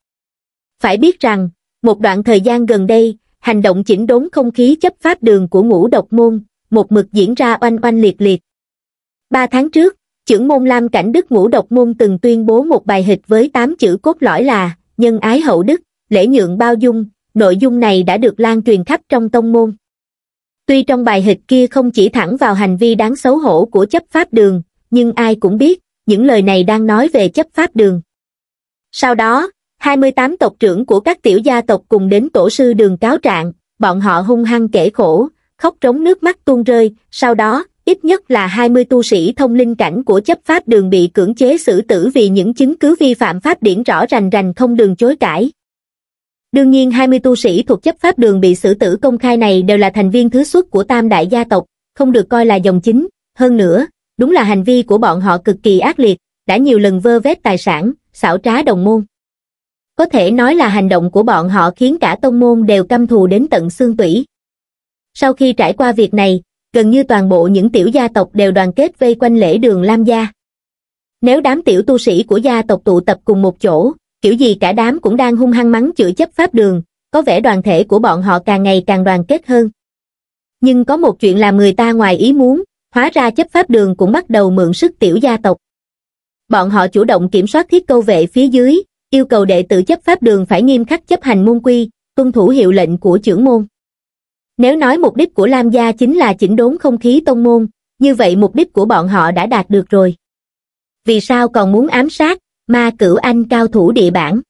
Phải biết rằng, một đoạn thời gian gần đây, hành động chỉnh đốn không khí chấp pháp đường của ngũ độc môn, một mực diễn ra oanh oanh liệt liệt. Ba tháng trước, trưởng môn Lam Cảnh Đức ngũ độc môn từng tuyên bố một bài hịch với tám chữ cốt lõi là nhân ái hậu đức, lễ nhượng bao dung, nội dung này đã được lan truyền khắp trong tông môn. Tuy trong bài hịch kia không chỉ thẳng vào hành vi đáng xấu hổ của chấp pháp đường, nhưng ai cũng biết, những lời này đang nói về chấp pháp đường. Sau đó, 28 tộc trưởng của các tiểu gia tộc cùng đến tổ sư đường cáo trạng, bọn họ hung hăng kể khổ, khóc trống nước mắt tuôn rơi, sau đó, ít nhất là 20 tu sĩ thông linh cảnh của chấp pháp đường bị cưỡng chế xử tử vì những chứng cứ vi phạm pháp điển rõ rành rành không đường chối cãi. Đương nhiên 20 tu sĩ thuộc chấp pháp đường bị xử tử công khai này đều là thành viên thứ xuất của tam đại gia tộc, không được coi là dòng chính. Hơn nữa, đúng là hành vi của bọn họ cực kỳ ác liệt, đã nhiều lần vơ vét tài sản, xảo trá đồng môn. Có thể nói là hành động của bọn họ khiến cả tông môn đều căm thù đến tận xương tủy. Sau khi trải qua việc này, gần như toàn bộ những tiểu gia tộc đều đoàn kết vây quanh lễ đường Lam Gia. Nếu đám tiểu tu sĩ của gia tộc tụ tập cùng một chỗ, kiểu gì cả đám cũng đang hung hăng mắng chửi chấp pháp đường, có vẻ đoàn thể của bọn họ càng ngày càng đoàn kết hơn. Nhưng có một chuyện làm người ta ngoài ý muốn, hóa ra chấp pháp đường cũng bắt đầu mượn sức tiểu gia tộc. Bọn họ chủ động kiểm soát thiết câu vệ phía dưới, yêu cầu đệ tử chấp pháp đường phải nghiêm khắc chấp hành môn quy, tuân thủ hiệu lệnh của trưởng môn. Nếu nói mục đích của Lam Gia chính là chỉnh đốn không khí tông môn, như vậy mục đích của bọn họ đã đạt được rồi. Vì sao còn muốn ám sát, ma cửu anh cao thủ địa bản.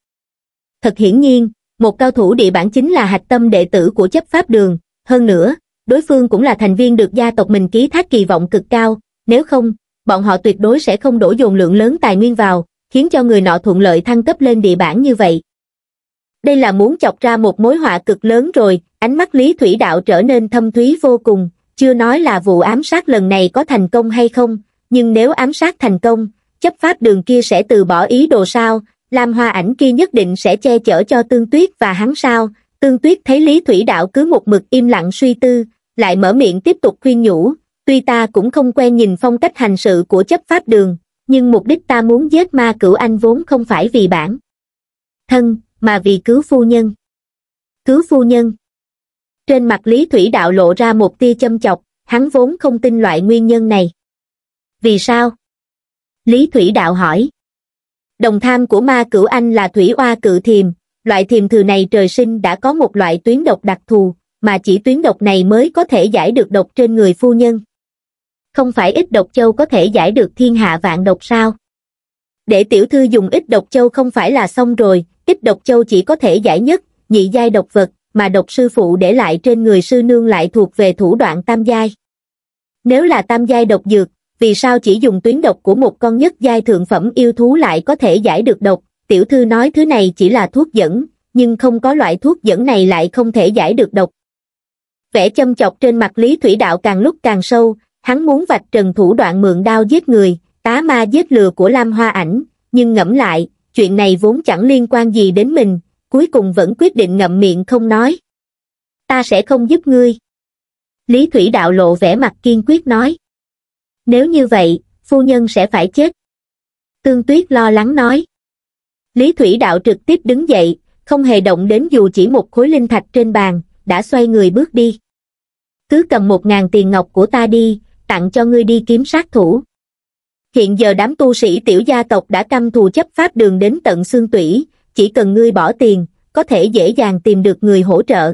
Thật hiển nhiên, một cao thủ địa bản chính là hạch tâm đệ tử của chấp pháp đường, hơn nữa, đối phương cũng là thành viên được gia tộc mình ký thác kỳ vọng cực cao, nếu không, bọn họ tuyệt đối sẽ không đổ dồn lượng lớn tài nguyên vào, khiến cho người nọ thuận lợi thăng cấp lên địa bản như vậy. Đây là muốn chọc ra một mối họa cực lớn rồi, ánh mắt Lý Thủy Đạo trở nên thâm thúy vô cùng, chưa nói là vụ ám sát lần này có thành công hay không, nhưng nếu ám sát thành công, chấp pháp đường kia sẽ từ bỏ ý đồ sao lam hoa ảnh kia nhất định sẽ che chở cho tương tuyết và hắn sao tương tuyết thấy lý thủy đạo cứ một mực im lặng suy tư lại mở miệng tiếp tục khuyên nhủ tuy ta cũng không quen nhìn phong cách hành sự của chấp pháp đường nhưng mục đích ta muốn giết ma cửu anh vốn không phải vì bản thân mà vì cứu phu nhân cứu phu nhân trên mặt lý thủy đạo lộ ra một tia châm chọc hắn vốn không tin loại nguyên nhân này vì sao Lý Thủy Đạo hỏi. Đồng tham của ma cửu anh là thủy oa cự thiềm, loại thiềm thừa này trời sinh đã có một loại tuyến độc đặc thù, mà chỉ tuyến độc này mới có thể giải được độc trên người phu nhân. Không phải ít độc châu có thể giải được thiên hạ vạn độc sao? Để tiểu thư dùng ít độc châu không phải là xong rồi, ít độc châu chỉ có thể giải nhất, nhị giai độc vật, mà độc sư phụ để lại trên người sư nương lại thuộc về thủ đoạn tam giai. Nếu là tam giai độc dược, vì sao chỉ dùng tuyến độc của một con nhất giai thượng phẩm yêu thú lại có thể giải được độc, tiểu thư nói thứ này chỉ là thuốc dẫn, nhưng không có loại thuốc dẫn này lại không thể giải được độc. Vẻ châm chọc trên mặt Lý Thủy Đạo càng lúc càng sâu, hắn muốn vạch trần thủ đoạn mượn đao giết người, tá ma giết lừa của Lam Hoa Ảnh, nhưng ngẫm lại, chuyện này vốn chẳng liên quan gì đến mình, cuối cùng vẫn quyết định ngậm miệng không nói. Ta sẽ không giúp ngươi. Lý Thủy Đạo lộ vẻ mặt kiên quyết nói nếu như vậy phu nhân sẽ phải chết tương tuyết lo lắng nói lý thủy đạo trực tiếp đứng dậy không hề động đến dù chỉ một khối linh thạch trên bàn đã xoay người bước đi cứ cầm một ngàn tiền ngọc của ta đi tặng cho ngươi đi kiếm sát thủ hiện giờ đám tu sĩ tiểu gia tộc đã căm thù chấp pháp đường đến tận xương tủy chỉ cần ngươi bỏ tiền có thể dễ dàng tìm được người hỗ trợ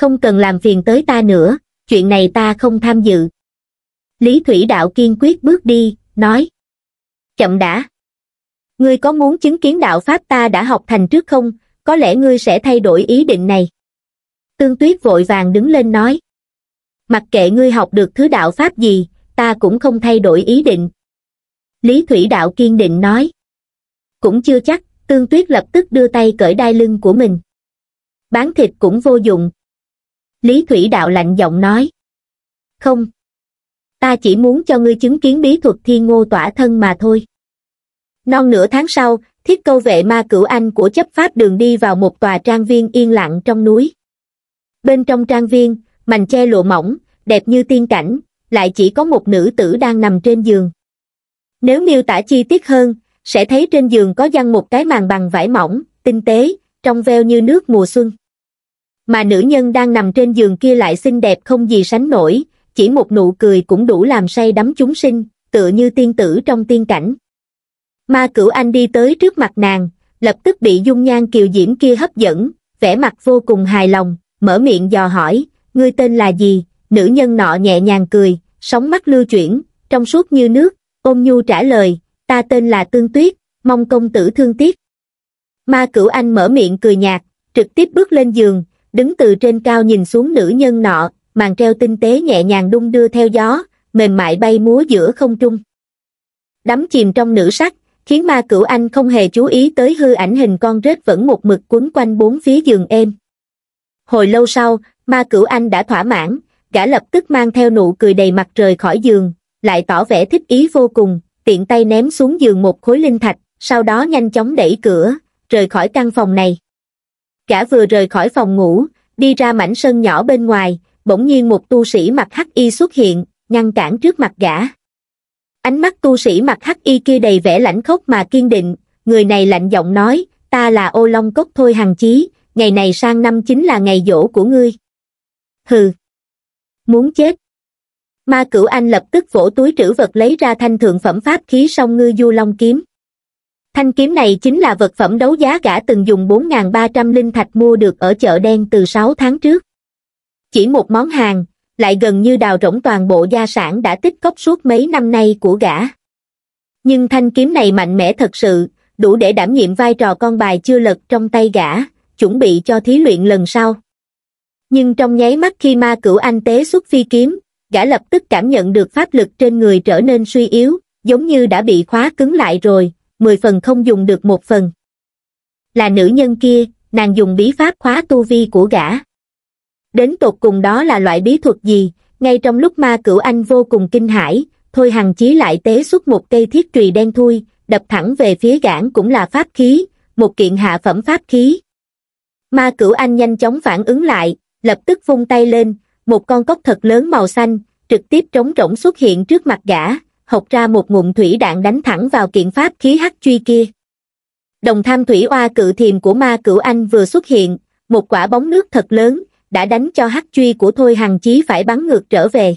không cần làm phiền tới ta nữa chuyện này ta không tham dự lý thủy đạo kiên quyết bước đi nói chậm đã ngươi có muốn chứng kiến đạo pháp ta đã học thành trước không có lẽ ngươi sẽ thay đổi ý định này tương tuyết vội vàng đứng lên nói mặc kệ ngươi học được thứ đạo pháp gì ta cũng không thay đổi ý định lý thủy đạo kiên định nói cũng chưa chắc tương tuyết lập tức đưa tay cởi đai lưng của mình bán thịt cũng vô dụng lý thủy đạo lạnh giọng nói không ta chỉ muốn cho ngươi chứng kiến bí thuật thiên ngô tỏa thân mà thôi non nửa tháng sau thiết câu vệ ma cửu anh của chấp pháp đường đi vào một tòa trang viên yên lặng trong núi bên trong trang viên mành che lụa mỏng đẹp như tiên cảnh lại chỉ có một nữ tử đang nằm trên giường nếu miêu tả chi tiết hơn sẽ thấy trên giường có dăng một cái màn bằng vải mỏng tinh tế trong veo như nước mùa xuân mà nữ nhân đang nằm trên giường kia lại xinh đẹp không gì sánh nổi chỉ một nụ cười cũng đủ làm say đắm chúng sinh, tựa như tiên tử trong tiên cảnh. Ma cửu anh đi tới trước mặt nàng, lập tức bị dung nhan kiều diễm kia hấp dẫn, vẻ mặt vô cùng hài lòng, mở miệng dò hỏi, ngươi tên là gì, nữ nhân nọ nhẹ nhàng cười, sóng mắt lưu chuyển, trong suốt như nước, ôm nhu trả lời, ta tên là Tương Tuyết, mong công tử thương tiếc. Ma cửu anh mở miệng cười nhạt, trực tiếp bước lên giường, đứng từ trên cao nhìn xuống nữ nhân nọ, màn treo tinh tế nhẹ nhàng đung đưa theo gió, mềm mại bay múa giữa không trung. Đắm chìm trong nữ sắc, khiến ma cửu anh không hề chú ý tới hư ảnh hình con rết vẫn một mực quấn quanh bốn phía giường êm. Hồi lâu sau, ma cửu anh đã thỏa mãn, gã lập tức mang theo nụ cười đầy mặt trời khỏi giường, lại tỏ vẻ thích ý vô cùng, tiện tay ném xuống giường một khối linh thạch, sau đó nhanh chóng đẩy cửa, rời khỏi căn phòng này. Gã vừa rời khỏi phòng ngủ, đi ra mảnh sân nhỏ bên ngoài, bỗng nhiên một tu sĩ mặc hắc y xuất hiện, ngăn cản trước mặt gã. Ánh mắt tu sĩ mặc hắc y kia đầy vẻ lãnh khốc mà kiên định, người này lạnh giọng nói, ta là ô long cốc thôi hằng chí, ngày này sang năm chính là ngày dỗ của ngươi. Hừ! Muốn chết! Ma cửu anh lập tức vỗ túi trữ vật lấy ra thanh thượng phẩm pháp khí song ngư du long kiếm. Thanh kiếm này chính là vật phẩm đấu giá gã từng dùng 4.300 linh thạch mua được ở chợ đen từ 6 tháng trước. Chỉ một món hàng, lại gần như đào rỗng toàn bộ gia sản đã tích cóp suốt mấy năm nay của gã. Nhưng thanh kiếm này mạnh mẽ thật sự, đủ để đảm nhiệm vai trò con bài chưa lật trong tay gã, chuẩn bị cho thí luyện lần sau. Nhưng trong nháy mắt khi ma cửu anh tế xuất phi kiếm, gã lập tức cảm nhận được pháp lực trên người trở nên suy yếu, giống như đã bị khóa cứng lại rồi, mười phần không dùng được một phần. Là nữ nhân kia, nàng dùng bí pháp khóa tu vi của gã đến tột cùng đó là loại bí thuật gì, ngay trong lúc ma cửu anh vô cùng kinh hãi, thôi hằng chí lại tế xuất một cây thiết trùy đen thui, đập thẳng về phía gãn cũng là pháp khí, một kiện hạ phẩm pháp khí. Ma cửu anh nhanh chóng phản ứng lại, lập tức vung tay lên, một con cốc thật lớn màu xanh, trực tiếp trống rỗng xuất hiện trước mặt gã, hộc ra một ngụm thủy đạn đánh thẳng vào kiện pháp khí hắc truy kia. Đồng tham thủy oa cự thiềm của ma cửu anh vừa xuất hiện, một quả bóng nước thật lớn, đã đánh cho hắc truy của thôi hằng chí phải bắn ngược trở về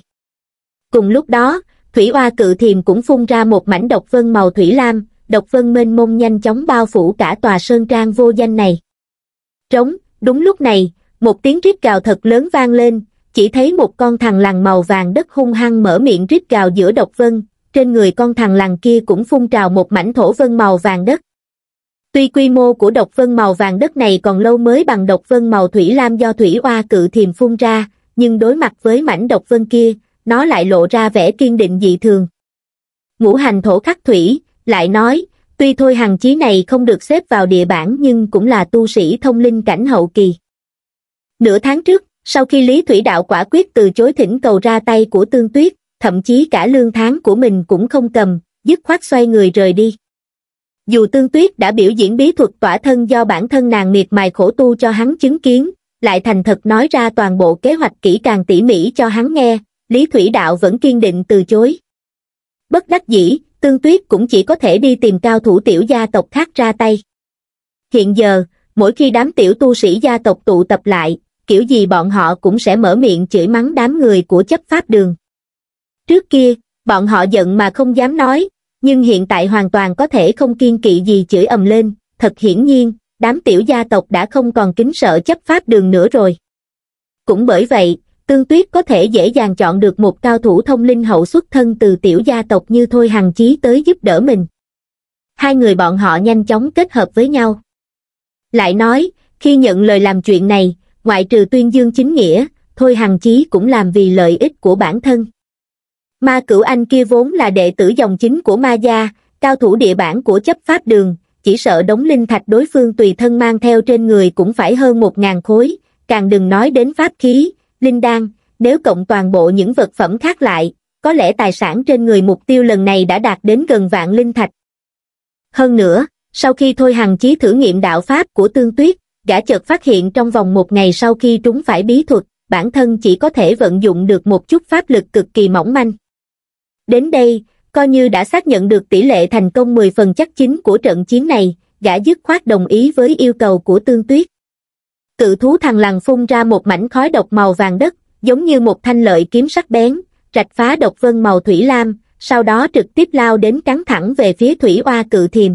cùng lúc đó thủy hoa cự thiềm cũng phun ra một mảnh độc vân màu thủy lam độc vân mênh mông nhanh chóng bao phủ cả tòa sơn trang vô danh này trống đúng lúc này một tiếng rít gào thật lớn vang lên chỉ thấy một con thằng lằn màu vàng đất hung hăng mở miệng rít gào giữa độc vân trên người con thằng lằn kia cũng phun trào một mảnh thổ vân màu vàng đất tuy quy mô của độc vân màu vàng đất này còn lâu mới bằng độc vân màu thủy lam do thủy oa cự thiềm phun ra nhưng đối mặt với mảnh độc vân kia nó lại lộ ra vẻ kiên định dị thường ngũ hành thổ khắc thủy lại nói tuy thôi hàng chí này không được xếp vào địa bản, nhưng cũng là tu sĩ thông linh cảnh hậu kỳ nửa tháng trước sau khi lý thủy đạo quả quyết từ chối thỉnh cầu ra tay của tương tuyết thậm chí cả lương tháng của mình cũng không cầm dứt khoát xoay người rời đi dù tương tuyết đã biểu diễn bí thuật tỏa thân do bản thân nàng miệt mài khổ tu cho hắn chứng kiến lại thành thật nói ra toàn bộ kế hoạch kỹ càng tỉ mỉ cho hắn nghe lý thủy đạo vẫn kiên định từ chối bất đắc dĩ tương tuyết cũng chỉ có thể đi tìm cao thủ tiểu gia tộc khác ra tay hiện giờ mỗi khi đám tiểu tu sĩ gia tộc tụ tập lại kiểu gì bọn họ cũng sẽ mở miệng chửi mắng đám người của chấp pháp đường trước kia bọn họ giận mà không dám nói nhưng hiện tại hoàn toàn có thể không kiên kỵ gì chửi ầm lên, thật hiển nhiên, đám tiểu gia tộc đã không còn kính sợ chấp pháp đường nữa rồi. Cũng bởi vậy, Tương Tuyết có thể dễ dàng chọn được một cao thủ thông linh hậu xuất thân từ tiểu gia tộc như Thôi Hằng Chí tới giúp đỡ mình. Hai người bọn họ nhanh chóng kết hợp với nhau. Lại nói, khi nhận lời làm chuyện này, ngoại trừ tuyên dương chính nghĩa, Thôi Hằng Chí cũng làm vì lợi ích của bản thân ma cửu anh kia vốn là đệ tử dòng chính của ma gia cao thủ địa bản của chấp pháp đường chỉ sợ đống linh thạch đối phương tùy thân mang theo trên người cũng phải hơn một ngàn khối càng đừng nói đến pháp khí linh đan nếu cộng toàn bộ những vật phẩm khác lại có lẽ tài sản trên người mục tiêu lần này đã đạt đến gần vạn linh thạch hơn nữa sau khi thôi hằng chí thử nghiệm đạo pháp của tương tuyết gã chợt phát hiện trong vòng một ngày sau khi trúng phải bí thuật bản thân chỉ có thể vận dụng được một chút pháp lực cực kỳ mỏng manh Đến đây, coi như đã xác nhận được tỷ lệ thành công 10 phần chắc chính của trận chiến này, gã dứt khoát đồng ý với yêu cầu của Tương Tuyết. Cự thú thằng lằn phun ra một mảnh khói độc màu vàng đất, giống như một thanh lợi kiếm sắc bén, rạch phá độc vân màu thủy lam, sau đó trực tiếp lao đến cắn thẳng về phía thủy oa cự thiềm.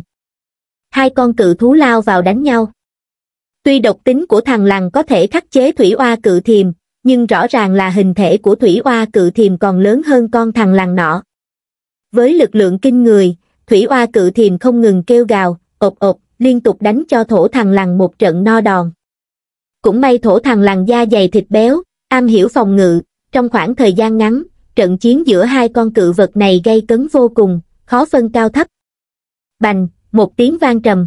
Hai con cự thú lao vào đánh nhau. Tuy độc tính của thằng lằn có thể khắc chế thủy oa cự thiềm, nhưng rõ ràng là hình thể của thủy oa cự thiềm còn lớn hơn con thằng làng nọ. Với lực lượng kinh người, thủy oa cự thiềm không ngừng kêu gào, ộp ộp, liên tục đánh cho thổ thằng làng một trận no đòn. Cũng may thổ thằng làng da dày thịt béo, am hiểu phòng ngự, trong khoảng thời gian ngắn, trận chiến giữa hai con cự vật này gây cấn vô cùng, khó phân cao thấp. Bành, một tiếng vang trầm.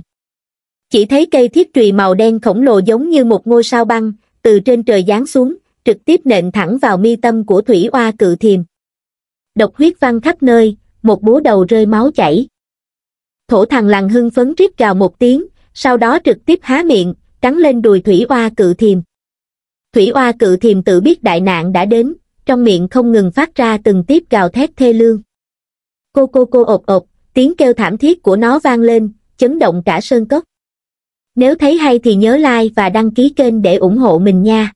Chỉ thấy cây thiết trùy màu đen khổng lồ giống như một ngôi sao băng, từ trên trời giáng xuống, trực tiếp nện thẳng vào mi tâm của thủy oa cự thiềm độc huyết văng khắp nơi một búa đầu rơi máu chảy thổ thằng lằn hưng phấn rít gào một tiếng sau đó trực tiếp há miệng cắn lên đùi thủy oa cự thiềm thủy oa cự thiềm tự biết đại nạn đã đến trong miệng không ngừng phát ra từng tiếp gào thét thê lương cô cô cô ộp ộp tiếng kêu thảm thiết của nó vang lên chấn động cả sơn cốc nếu thấy hay thì nhớ like và đăng ký kênh để ủng hộ mình nha